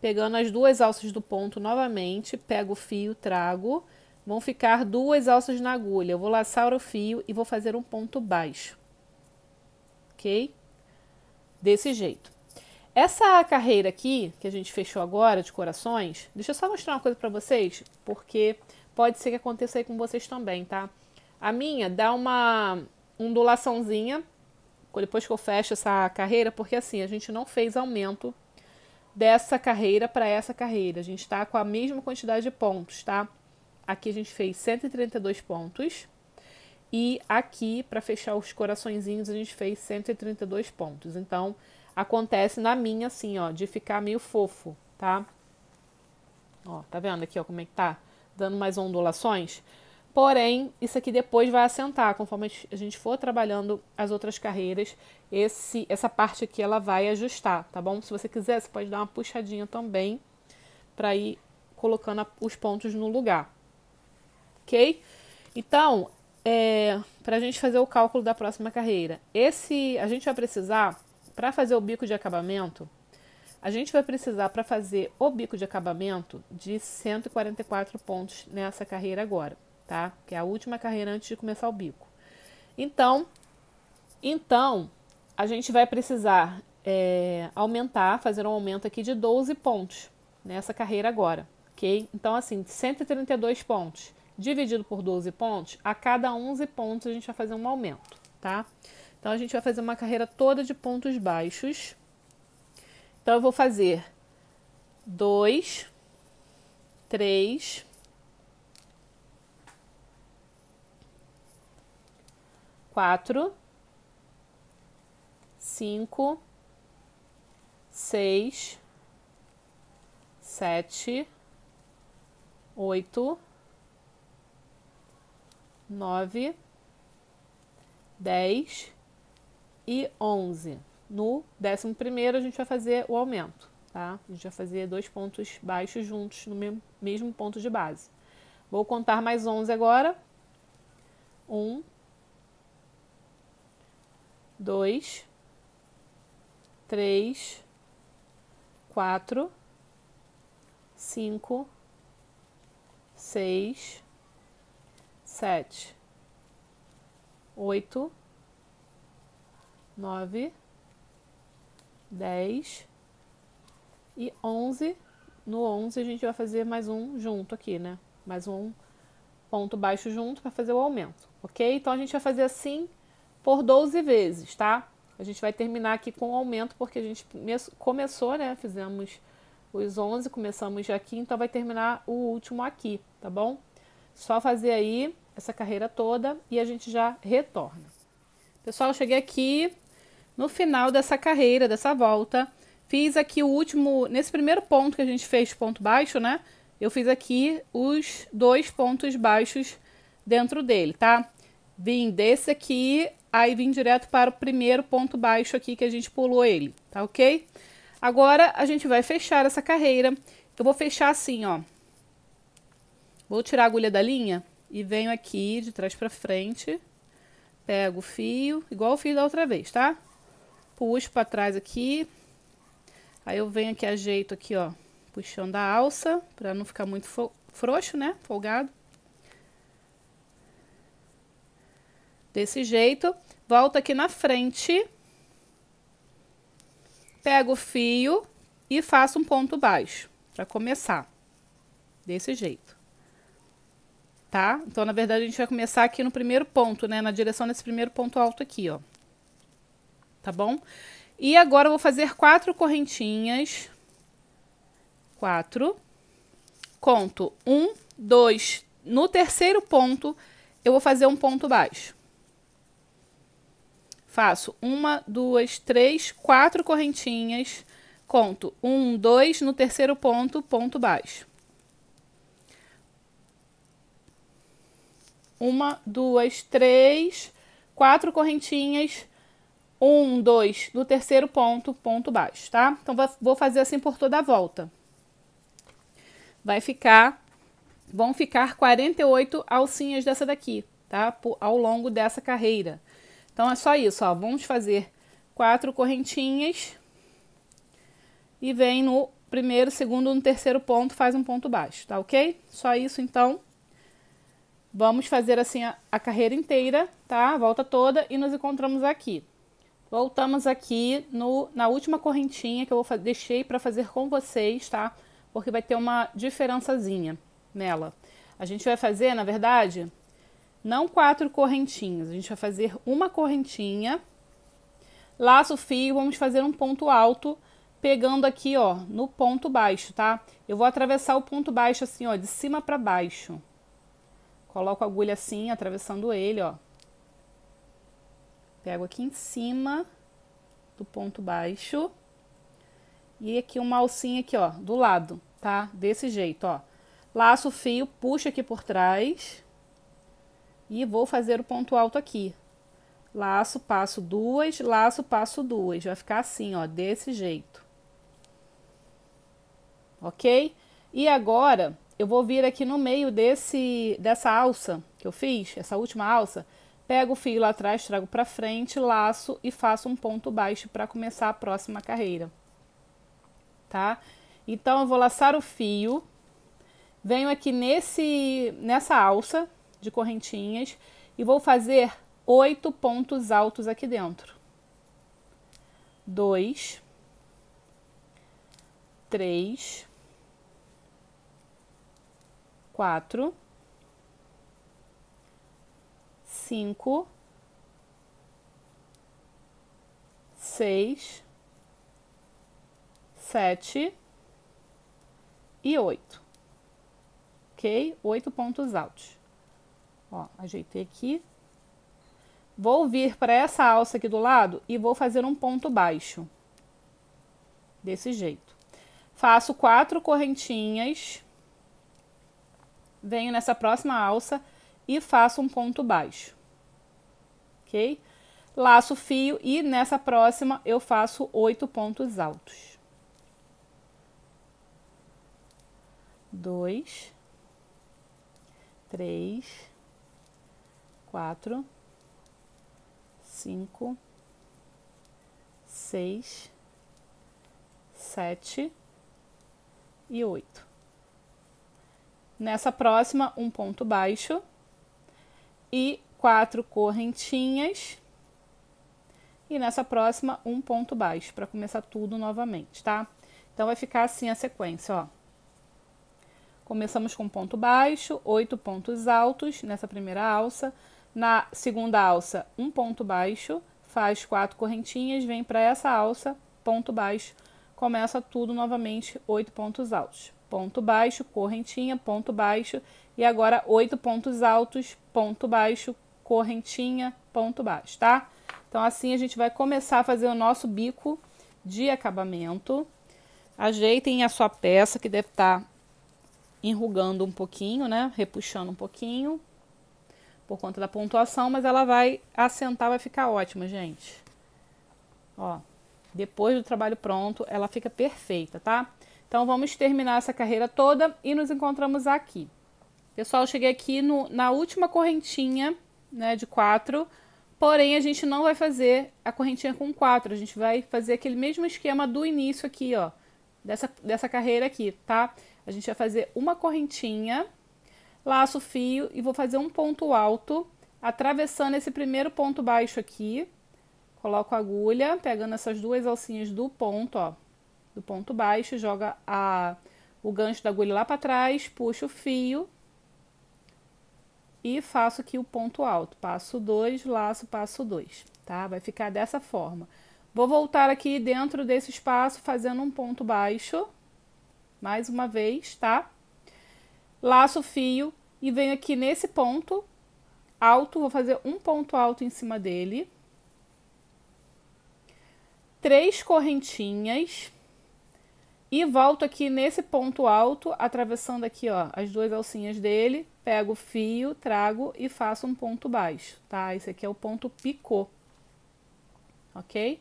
pegando as duas alças do ponto novamente, pego o fio, trago. Vão ficar duas alças na agulha. Eu vou laçar o fio e vou fazer um ponto baixo. Ok? Desse jeito. Essa carreira aqui, que a gente fechou agora, de corações, deixa eu só mostrar uma coisa para vocês, porque pode ser que aconteça aí com vocês também, tá? A minha dá uma ondulaçãozinha depois que eu fecho essa carreira, porque assim, a gente não fez aumento dessa carreira para essa carreira. A gente está com a mesma quantidade de pontos, tá? Aqui a gente fez 132 pontos. E aqui, para fechar os coraçõezinhos, a gente fez 132 pontos. Então, acontece na minha, assim, ó, de ficar meio fofo, tá? Ó, tá vendo aqui, ó, como é que tá? dando mais ondulações. Porém, isso aqui depois vai assentar, conforme a gente for trabalhando as outras carreiras, esse, essa parte aqui ela vai ajustar, tá bom? Se você quiser, você pode dar uma puxadinha também para ir colocando os pontos no lugar, ok? Então, é, para a gente fazer o cálculo da próxima carreira, esse a gente vai precisar para fazer o bico de acabamento a gente vai precisar para fazer o bico de acabamento de 144 pontos nessa carreira agora, tá? Que é a última carreira antes de começar o bico. Então, então a gente vai precisar é, aumentar, fazer um aumento aqui de 12 pontos nessa carreira agora, ok? Então, assim, 132 pontos dividido por 12 pontos, a cada 11 pontos a gente vai fazer um aumento, tá? Então, a gente vai fazer uma carreira toda de pontos baixos então, eu vou fazer dois, três, quatro, cinco, seis, sete, oito, nove, dez e onze. No 11 a gente vai fazer o aumento, tá? A gente vai fazer dois pontos baixos juntos no mesmo, ponto de base. Vou contar mais 11 agora. 1, 2, 3, 4, 5, 6, 7, 8, 9, 10 e 11. No 11 a gente vai fazer mais um junto aqui, né? Mais um ponto baixo junto para fazer o aumento, ok? Então a gente vai fazer assim por 12 vezes, tá? A gente vai terminar aqui com o aumento porque a gente começou, né? Fizemos os 11, começamos aqui, então vai terminar o último aqui, tá bom? Só fazer aí essa carreira toda e a gente já retorna. Pessoal, eu cheguei aqui, no final dessa carreira, dessa volta. Fiz aqui o último, nesse primeiro ponto que a gente fez ponto baixo, né? Eu fiz aqui os dois pontos baixos dentro dele, tá? Vim desse aqui, aí vim direto para o primeiro ponto baixo aqui que a gente pulou ele, tá ok? Agora a gente vai fechar essa carreira. Eu vou fechar assim, ó. Vou tirar a agulha da linha e venho aqui de trás para frente, pego o fio, igual o fio da outra vez, tá? Puxo para trás aqui. Aí eu venho aqui, ajeito aqui, ó, puxando a alça, para não ficar muito frouxo, né, folgado. Desse jeito. Volto aqui na frente. Pego o fio e faço um ponto baixo, para começar. Desse jeito tá? Então, na verdade, a gente vai começar aqui no primeiro ponto, né? Na direção desse primeiro ponto alto aqui, ó tá bom? E agora eu vou fazer quatro correntinhas. Quatro. Conto um, dois. No terceiro ponto, eu vou fazer um ponto baixo. Faço uma, duas, três, quatro correntinhas. Conto um, dois. No terceiro ponto, ponto baixo. Uma, duas, três, quatro correntinhas um, dois do terceiro ponto, ponto baixo, tá? Então, vou fazer assim por toda a volta. Vai ficar, vão ficar 48 alcinhas dessa daqui, tá? ao longo dessa carreira. Então, é só isso, ó. Vamos fazer quatro correntinhas e vem no primeiro, segundo, no terceiro ponto, faz um ponto baixo, tá ok? Só isso, então. Vamos fazer assim a, a carreira inteira, tá? A volta toda e nos encontramos aqui. Voltamos aqui no, na última correntinha que eu vou deixei para fazer com vocês, tá? Porque vai ter uma diferençazinha nela. A gente vai fazer, na verdade, não quatro correntinhas, a gente vai fazer uma correntinha, laço fio, vamos fazer um ponto alto, pegando aqui, ó, no ponto baixo, tá? Eu vou atravessar o ponto baixo assim, ó, de cima para baixo. Coloco a agulha assim, atravessando ele, ó. Pego aqui em cima do ponto baixo. E aqui uma alcinha aqui, ó, do lado, tá? Desse jeito, ó. Laço o fio, puxo aqui por trás. E vou fazer o ponto alto aqui. Laço, passo duas, laço, passo duas. Vai ficar assim, ó, desse jeito. Ok? E agora, eu vou vir aqui no meio desse, dessa alça que eu fiz, essa última alça Pego o fio lá atrás, trago para frente, laço e faço um ponto baixo para começar a próxima carreira. Tá? Então, eu vou laçar o fio, venho aqui nesse, nessa alça de correntinhas e vou fazer oito pontos altos aqui dentro. Dois, três, quatro, cinco, seis, sete e oito. Ok? Oito pontos altos. Ó, ajeitei aqui. Vou vir para essa alça aqui do lado e vou fazer um ponto baixo. Desse jeito. Faço quatro correntinhas. Venho nessa próxima alça e faço um ponto baixo, ok? Laço fio e nessa próxima eu faço oito pontos altos. Dois, três, quatro, cinco, seis, sete e oito. Nessa próxima, um ponto baixo e quatro correntinhas. E nessa próxima, um ponto baixo, para começar tudo novamente, tá? Então, vai ficar assim a sequência, ó. Começamos com ponto baixo, oito pontos altos nessa primeira alça. Na segunda alça, um ponto baixo, faz quatro correntinhas, vem para essa alça, ponto baixo, começa tudo novamente, oito pontos altos. Ponto baixo, correntinha, ponto baixo, e agora oito pontos altos, ponto baixo, correntinha, ponto baixo, tá? Então, assim a gente vai começar a fazer o nosso bico de acabamento. Ajeitem a sua peça, que deve estar tá enrugando um pouquinho, né? Repuxando um pouquinho, por conta da pontuação, mas ela vai assentar, vai ficar ótima, gente. Ó, depois do trabalho pronto, ela fica perfeita, tá? Então, vamos terminar essa carreira toda e nos encontramos aqui. Pessoal, eu cheguei aqui no, na última correntinha, né, de quatro, porém a gente não vai fazer a correntinha com quatro. a gente vai fazer aquele mesmo esquema do início aqui, ó, dessa, dessa carreira aqui, tá? A gente vai fazer uma correntinha, laço fio e vou fazer um ponto alto, atravessando esse primeiro ponto baixo aqui, coloco a agulha, pegando essas duas alcinhas do ponto, ó, do ponto baixo, joga a, o gancho da agulha lá para trás, puxo o fio, e faço aqui o ponto alto, passo 2, laço, passo 2, tá? Vai ficar dessa forma. Vou voltar aqui dentro desse espaço fazendo um ponto baixo, mais uma vez, tá? Laço o fio e venho aqui nesse ponto alto, vou fazer um ponto alto em cima dele. Três correntinhas e volto aqui nesse ponto alto, atravessando aqui, ó, as duas alcinhas dele, pego o fio, trago e faço um ponto baixo, tá? Esse aqui é o ponto picô, ok?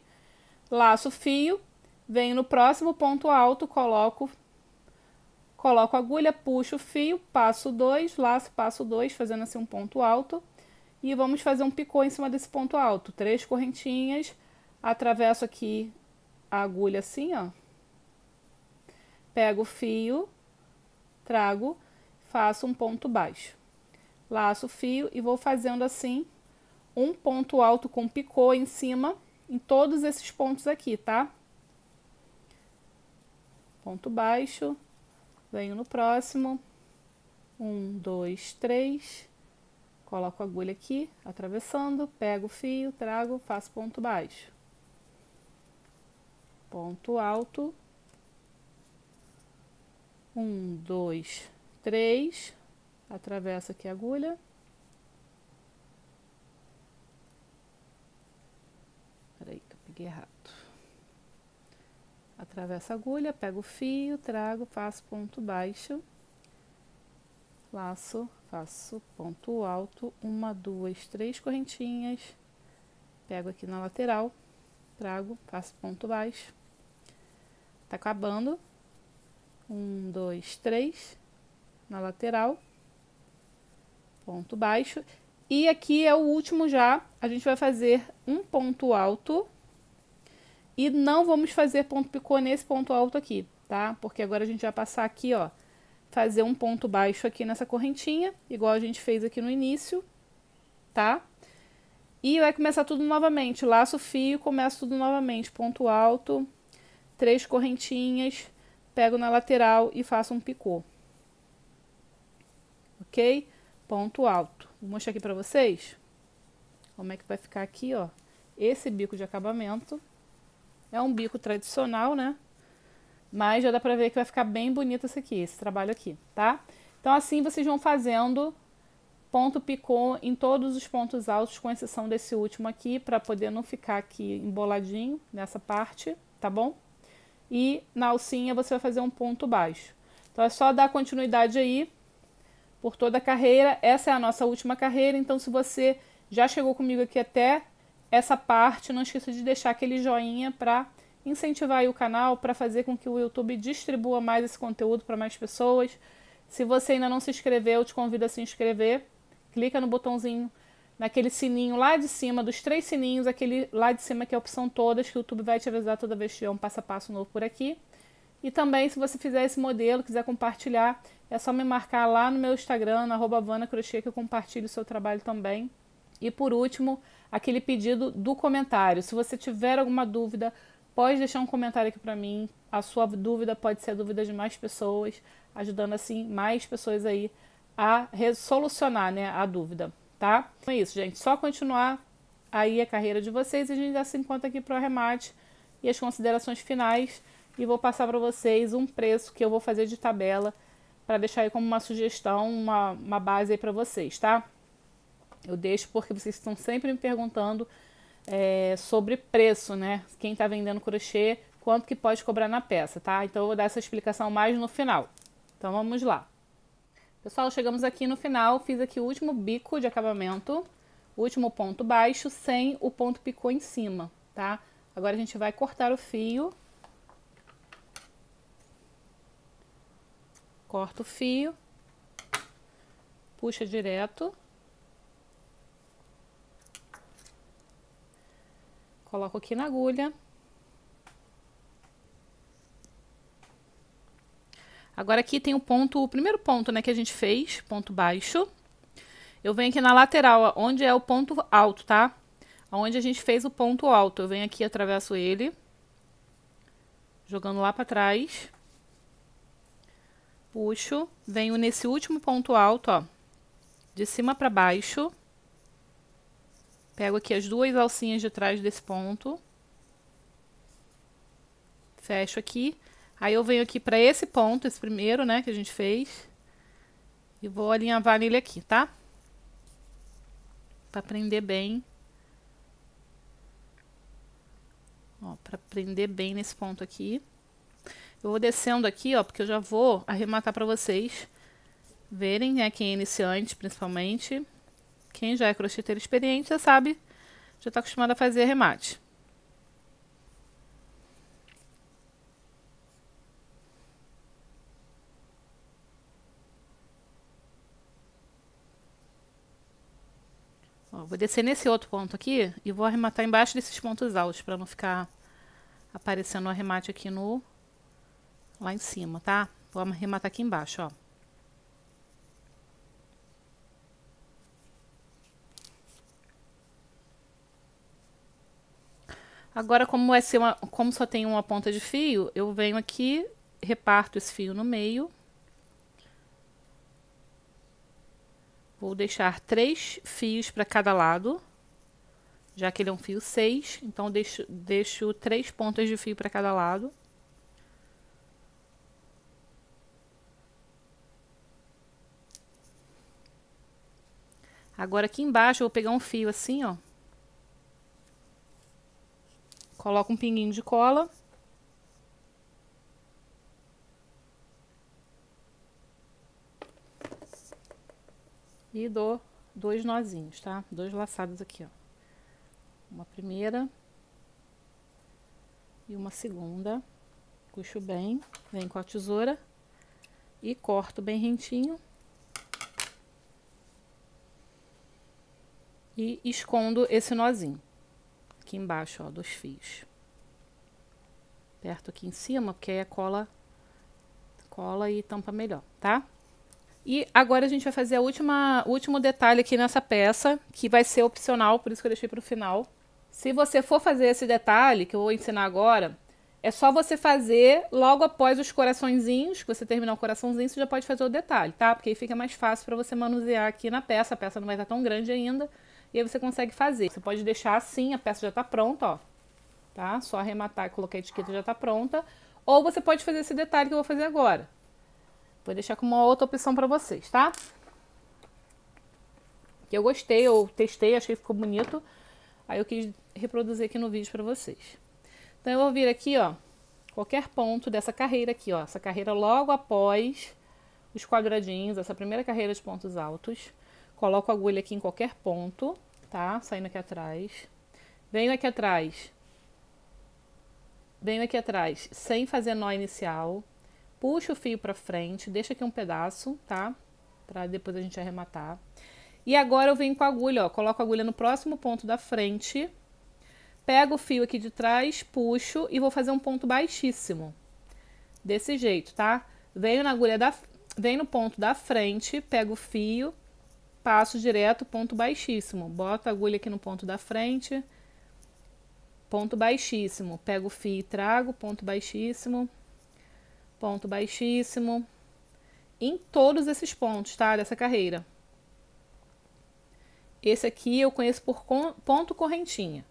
Laço o fio, venho no próximo ponto alto, coloco, coloco a agulha, puxo o fio, passo dois, laço, passo dois, fazendo assim um ponto alto. E vamos fazer um picô em cima desse ponto alto, três correntinhas, atravesso aqui a agulha assim, ó, Pego o fio, trago, faço um ponto baixo. Laço o fio e vou fazendo assim um ponto alto com picô em cima em todos esses pontos aqui, tá? Ponto baixo, venho no próximo, um, dois, três, coloco a agulha aqui, atravessando, pego o fio, trago, faço ponto baixo, ponto alto, um, dois, três. Atravessa aqui a agulha. Peraí, que eu peguei errado. Atravessa a agulha, pego o fio, trago, faço ponto baixo. Laço, faço ponto alto. Uma, duas, três correntinhas. Pego aqui na lateral, trago, faço ponto baixo. Tá acabando. Um, dois, três na lateral. Ponto baixo. E aqui é o último já. A gente vai fazer um ponto alto. E não vamos fazer ponto picô nesse ponto alto aqui, tá? Porque agora a gente vai passar aqui, ó. Fazer um ponto baixo aqui nessa correntinha, igual a gente fez aqui no início, tá? E vai começar tudo novamente. Laço, fio, começa tudo novamente. Ponto alto, três correntinhas, pego na lateral e faço um picô. Ok? Ponto alto. Vou mostrar aqui para vocês como é que vai ficar aqui, ó. Esse bico de acabamento é um bico tradicional, né? Mas já dá pra ver que vai ficar bem bonito esse aqui, esse trabalho aqui, tá? Então, assim vocês vão fazendo ponto picô em todos os pontos altos, com exceção desse último aqui, para poder não ficar aqui emboladinho nessa parte, tá bom? e na alcinha você vai fazer um ponto baixo. Então é só dar continuidade aí por toda a carreira. Essa é a nossa última carreira, então se você já chegou comigo aqui até essa parte, não esqueça de deixar aquele joinha para incentivar o canal, para fazer com que o YouTube distribua mais esse conteúdo para mais pessoas. Se você ainda não se inscreveu, eu te convido a se inscrever. Clica no botãozinho naquele sininho lá de cima, dos três sininhos, aquele lá de cima que é a opção todas, que o YouTube vai te avisar toda vez que tiver um passo a passo novo por aqui. E também, se você fizer esse modelo, quiser compartilhar, é só me marcar lá no meu Instagram, na Crochê, que eu compartilho o seu trabalho também. E por último, aquele pedido do comentário. Se você tiver alguma dúvida, pode deixar um comentário aqui para mim. A sua dúvida pode ser a dúvida de mais pessoas, ajudando assim mais pessoas aí a solucionar né, a dúvida tá? Então é isso, gente. Só continuar aí a carreira de vocês e a gente já se encontra aqui para o arremate e as considerações finais. E vou passar para vocês um preço que eu vou fazer de tabela para deixar aí como uma sugestão, uma, uma base aí para vocês, tá? Eu deixo porque vocês estão sempre me perguntando é, sobre preço, né? Quem está vendendo crochê, quanto que pode cobrar na peça, tá? Então eu vou dar essa explicação mais no final. Então vamos lá. Pessoal, chegamos aqui no final, fiz aqui o último bico de acabamento, o último ponto baixo, sem o ponto picô em cima, tá? Agora a gente vai cortar o fio. Corta o fio. Puxa direto. Coloco aqui na agulha. Agora aqui tem o ponto, o primeiro ponto, né, que a gente fez, ponto baixo. Eu venho aqui na lateral, onde é o ponto alto, tá? Onde a gente fez o ponto alto. Eu venho aqui, atravesso ele, jogando lá para trás. Puxo, venho nesse último ponto alto, ó, de cima para baixo. Pego aqui as duas alcinhas de trás desse ponto. Fecho aqui Aí eu venho aqui para esse ponto, esse primeiro, né, que a gente fez. E vou alinhavar ele aqui, tá? Para prender bem. Ó, para prender bem nesse ponto aqui. Eu vou descendo aqui, ó, porque eu já vou arrematar para vocês verem, né, quem é iniciante, principalmente. Quem já é crocheteiro experiente já sabe, já está acostumado a fazer arremate. vou descer nesse outro ponto aqui e vou arrematar embaixo desses pontos altos para não ficar aparecendo o arremate aqui no lá em cima, tá? Vou arrematar aqui embaixo, ó. Agora, como, vai é ser uma, como só tem uma ponta de fio, eu venho aqui, reparto esse fio no meio Vou deixar três fios para cada lado, já que ele é um fio 6, então deixo, deixo três pontas de fio para cada lado. Agora aqui embaixo eu vou pegar um fio assim, ó. Coloco um pinguinho de cola. e dou dois nozinhos, tá? Dois laçados aqui, ó. Uma primeira e uma segunda. Puxo bem, vem com a tesoura e corto bem rentinho. E escondo esse nozinho aqui embaixo, ó, dos fios. Perto aqui em cima, porque aí a cola cola e tampa melhor, tá? E agora a gente vai fazer a última, o último detalhe aqui nessa peça, que vai ser opcional, por isso que eu deixei para o final. Se você for fazer esse detalhe, que eu vou ensinar agora, é só você fazer logo após os coraçõezinhos, que você terminar o coraçãozinho, você já pode fazer o detalhe, tá? Porque aí fica mais fácil para você manusear aqui na peça, a peça não vai estar tão grande ainda, e aí você consegue fazer. Você pode deixar assim, a peça já está pronta, ó. Tá? Só arrematar e colocar a etiqueta já está pronta. Ou você pode fazer esse detalhe que eu vou fazer agora. Vou deixar como uma outra opção para vocês, tá? Que eu gostei, eu testei, achei que ficou bonito. Aí eu quis reproduzir aqui no vídeo para vocês. Então eu vou vir aqui, ó, qualquer ponto dessa carreira aqui, ó. Essa carreira logo após os quadradinhos, essa primeira carreira de pontos altos. Coloco a agulha aqui em qualquer ponto, tá? Saindo aqui atrás. Venho aqui atrás. Venho aqui atrás sem fazer nó inicial puxa o fio para frente, deixa aqui um pedaço, tá? Para depois a gente arrematar. E agora eu venho com a agulha, ó, coloco a agulha no próximo ponto da frente, pego o fio aqui de trás, puxo e vou fazer um ponto baixíssimo. Desse jeito, tá? Venho na agulha da venho no ponto da frente, pego o fio, passo direto ponto baixíssimo, boto a agulha aqui no ponto da frente, ponto baixíssimo, pego o fio e trago, ponto baixíssimo, ponto baixíssimo, em todos esses pontos, tá? Dessa carreira. Esse aqui eu conheço por ponto correntinha,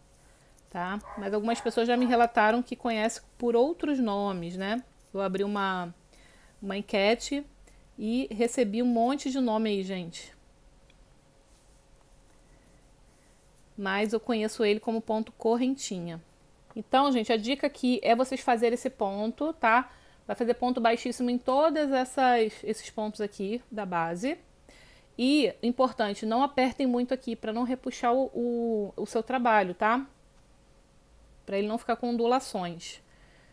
tá? Mas algumas pessoas já me relataram que conhecem por outros nomes, né? Eu abri uma, uma enquete e recebi um monte de nome aí, gente. Mas eu conheço ele como ponto correntinha. Então, gente, a dica aqui é vocês fazerem esse ponto, tá? Vai fazer ponto baixíssimo em todas essas esses pontos aqui da base. E, importante, não apertem muito aqui para não repuxar o, o, o seu trabalho, tá? Para ele não ficar com ondulações.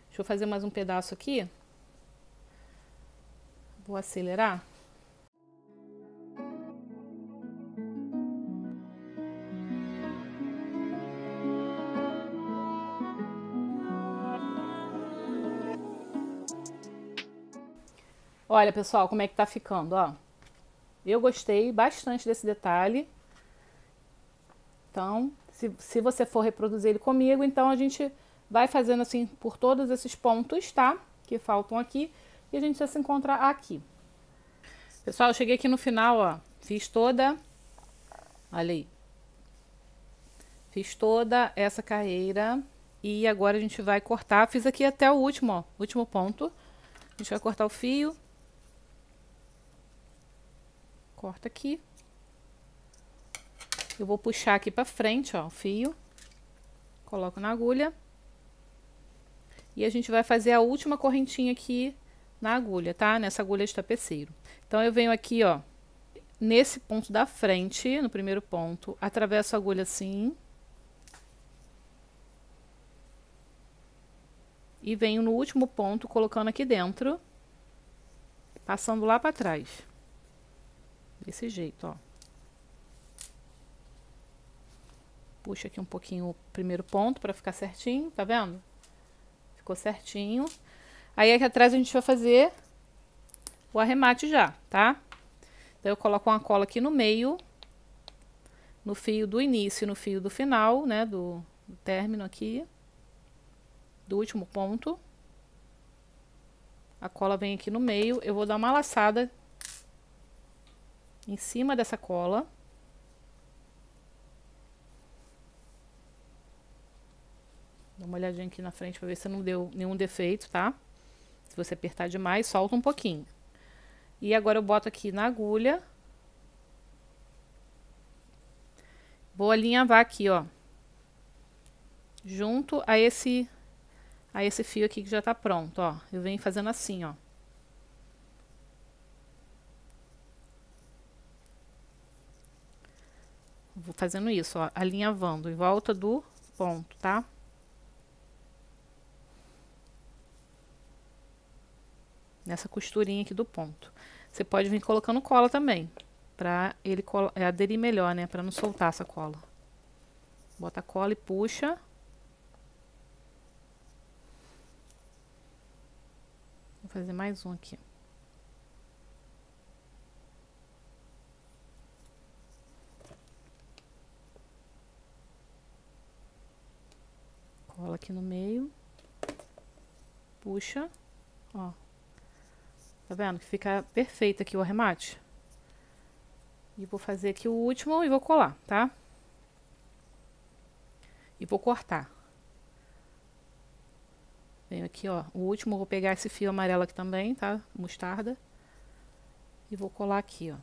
Deixa eu fazer mais um pedaço aqui. Vou acelerar. Olha, pessoal, como é que tá ficando, ó. Eu gostei bastante desse detalhe. Então, se, se você for reproduzir ele comigo, então a gente vai fazendo assim por todos esses pontos, tá? Que faltam aqui. E a gente já se encontra aqui. Pessoal, eu cheguei aqui no final, ó. Fiz toda... Olha aí. Fiz toda essa carreira. E agora a gente vai cortar. Fiz aqui até o último, ó. Último ponto. A gente vai cortar o fio Corta aqui. Eu vou puxar aqui pra frente, ó, o fio. Coloco na agulha. E a gente vai fazer a última correntinha aqui na agulha, tá? Nessa agulha de tapeceiro. Então, eu venho aqui, ó, nesse ponto da frente, no primeiro ponto, atravesso a agulha assim. E venho no último ponto, colocando aqui dentro, passando lá para trás. Desse jeito, ó. Puxa aqui um pouquinho o primeiro ponto para ficar certinho, tá vendo? Ficou certinho. Aí aqui atrás a gente vai fazer o arremate já, tá? Então eu coloco uma cola aqui no meio, no fio do início e no fio do final, né, do, do término aqui, do último ponto. A cola vem aqui no meio, eu vou dar uma laçada em cima dessa cola. Dá uma olhadinha aqui na frente para ver se não deu nenhum defeito, tá? Se você apertar demais, solta um pouquinho. E agora eu boto aqui na agulha. Vou alinhavar aqui, ó. Junto a esse, a esse fio aqui que já tá pronto, ó. Eu venho fazendo assim, ó. vou fazendo isso, ó, alinhavando em volta do ponto, tá? Nessa costurinha aqui do ponto. Você pode vir colocando cola também, pra ele é, aderir melhor, né? Pra não soltar essa cola. Bota a cola e puxa. Vou fazer mais um aqui. cola aqui no meio, puxa, ó. Tá vendo que fica perfeito aqui o arremate? E vou fazer aqui o último e vou colar, tá? E vou cortar. Venho aqui, ó, o último, vou pegar esse fio amarelo aqui também, tá? Mostarda. E vou colar aqui, ó.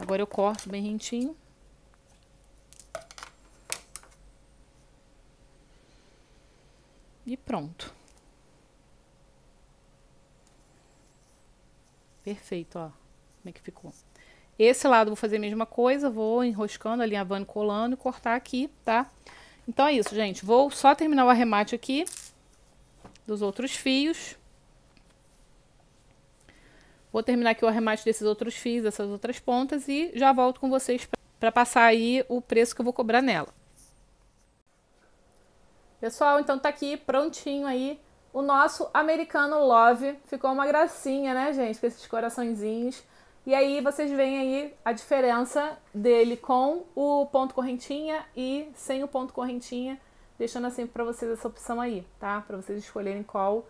Agora eu corto bem rentinho. E pronto. Perfeito, ó. Como é que ficou? Esse lado vou fazer a mesma coisa, vou enroscando, alinhavando, colando e cortar aqui, tá? Então é isso, gente. Vou só terminar o arremate aqui dos outros fios. Vou terminar aqui o arremate desses outros fios, dessas outras pontas e já volto com vocês para passar aí o preço que eu vou cobrar nela. Pessoal, então tá aqui prontinho aí o nosso americano love. Ficou uma gracinha, né, gente, com esses coraçõezinhos. E aí vocês veem aí a diferença dele com o ponto correntinha e sem o ponto correntinha, deixando assim para vocês essa opção aí, tá? Para vocês escolherem qual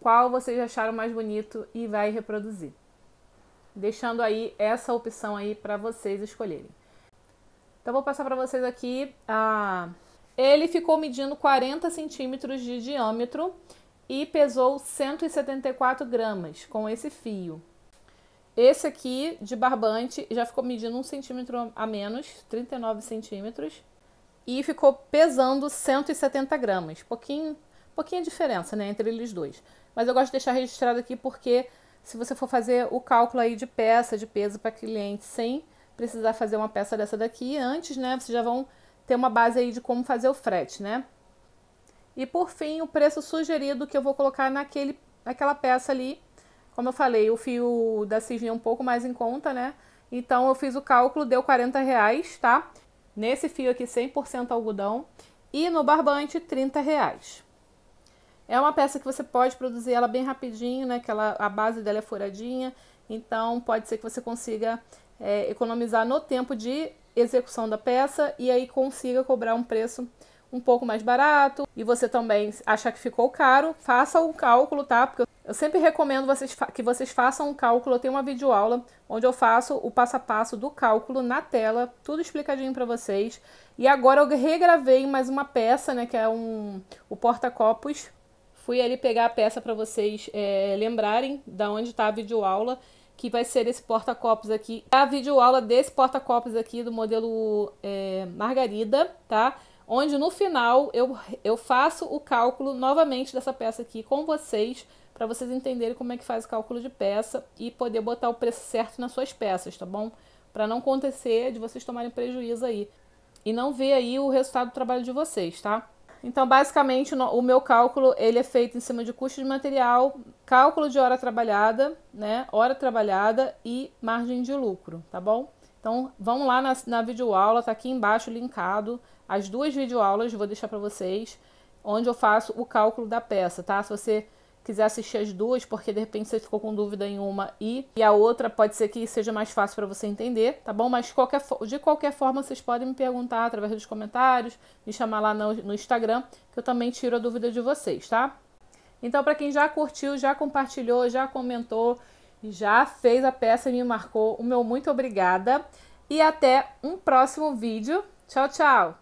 qual vocês acharam mais bonito e vai reproduzir. Deixando aí essa opção aí para vocês escolherem. Então vou passar para vocês aqui a ele ficou medindo 40 centímetros de diâmetro e pesou 174 gramas com esse fio. Esse aqui de barbante já ficou medindo um centímetro a menos, 39 centímetros, e ficou pesando 170 gramas. Pouquinho, pouquinha diferença né, entre eles dois. Mas eu gosto de deixar registrado aqui porque se você for fazer o cálculo aí de peça, de peso para cliente sem precisar fazer uma peça dessa daqui antes, né? Vocês já vão ter uma base aí de como fazer o frete, né? E por fim, o preço sugerido que eu vou colocar naquele, naquela peça ali. Como eu falei, o fio da cisne é um pouco mais em conta, né? Então eu fiz o cálculo, deu 40 reais, tá? Nesse fio aqui 100% algodão e no barbante 30 reais. É uma peça que você pode produzir ela bem rapidinho, né? Que ela, a base dela é furadinha, então pode ser que você consiga é, economizar no tempo de execução da peça e aí consiga cobrar um preço um pouco mais barato e você também achar que ficou caro, faça o cálculo, tá? Porque eu sempre recomendo vocês que vocês façam um cálculo. Eu tenho uma videoaula onde eu faço o passo a passo do cálculo na tela, tudo explicadinho para vocês. E agora eu regravei mais uma peça, né? Que é um o porta-copos. Fui ali pegar a peça para vocês é, lembrarem da onde está a videoaula. aula que vai ser esse porta-copos aqui. A videoaula desse porta-copos aqui do modelo é, Margarida, tá? Onde no final eu, eu faço o cálculo novamente dessa peça aqui com vocês, para vocês entenderem como é que faz o cálculo de peça e poder botar o preço certo nas suas peças, tá bom? Para não acontecer de vocês tomarem prejuízo aí. E não ver aí o resultado do trabalho de vocês, tá? Então, basicamente, o meu cálculo ele é feito em cima de custo de material, cálculo de hora trabalhada, né? Hora trabalhada e margem de lucro, tá bom? Então, vamos lá na, na videoaula, tá aqui embaixo linkado as duas videoaulas, vou deixar para vocês, onde eu faço o cálculo da peça, tá? Se você quiser assistir as duas, porque de repente você ficou com dúvida em uma e, e a outra pode ser que seja mais fácil para você entender, tá bom? Mas qualquer, de qualquer forma, vocês podem me perguntar através dos comentários, me chamar lá no, no Instagram, que eu também tiro a dúvida de vocês, tá? Então, para quem já curtiu, já compartilhou, já comentou, já fez a peça e me marcou, o meu muito obrigada. E até um próximo vídeo. Tchau, tchau!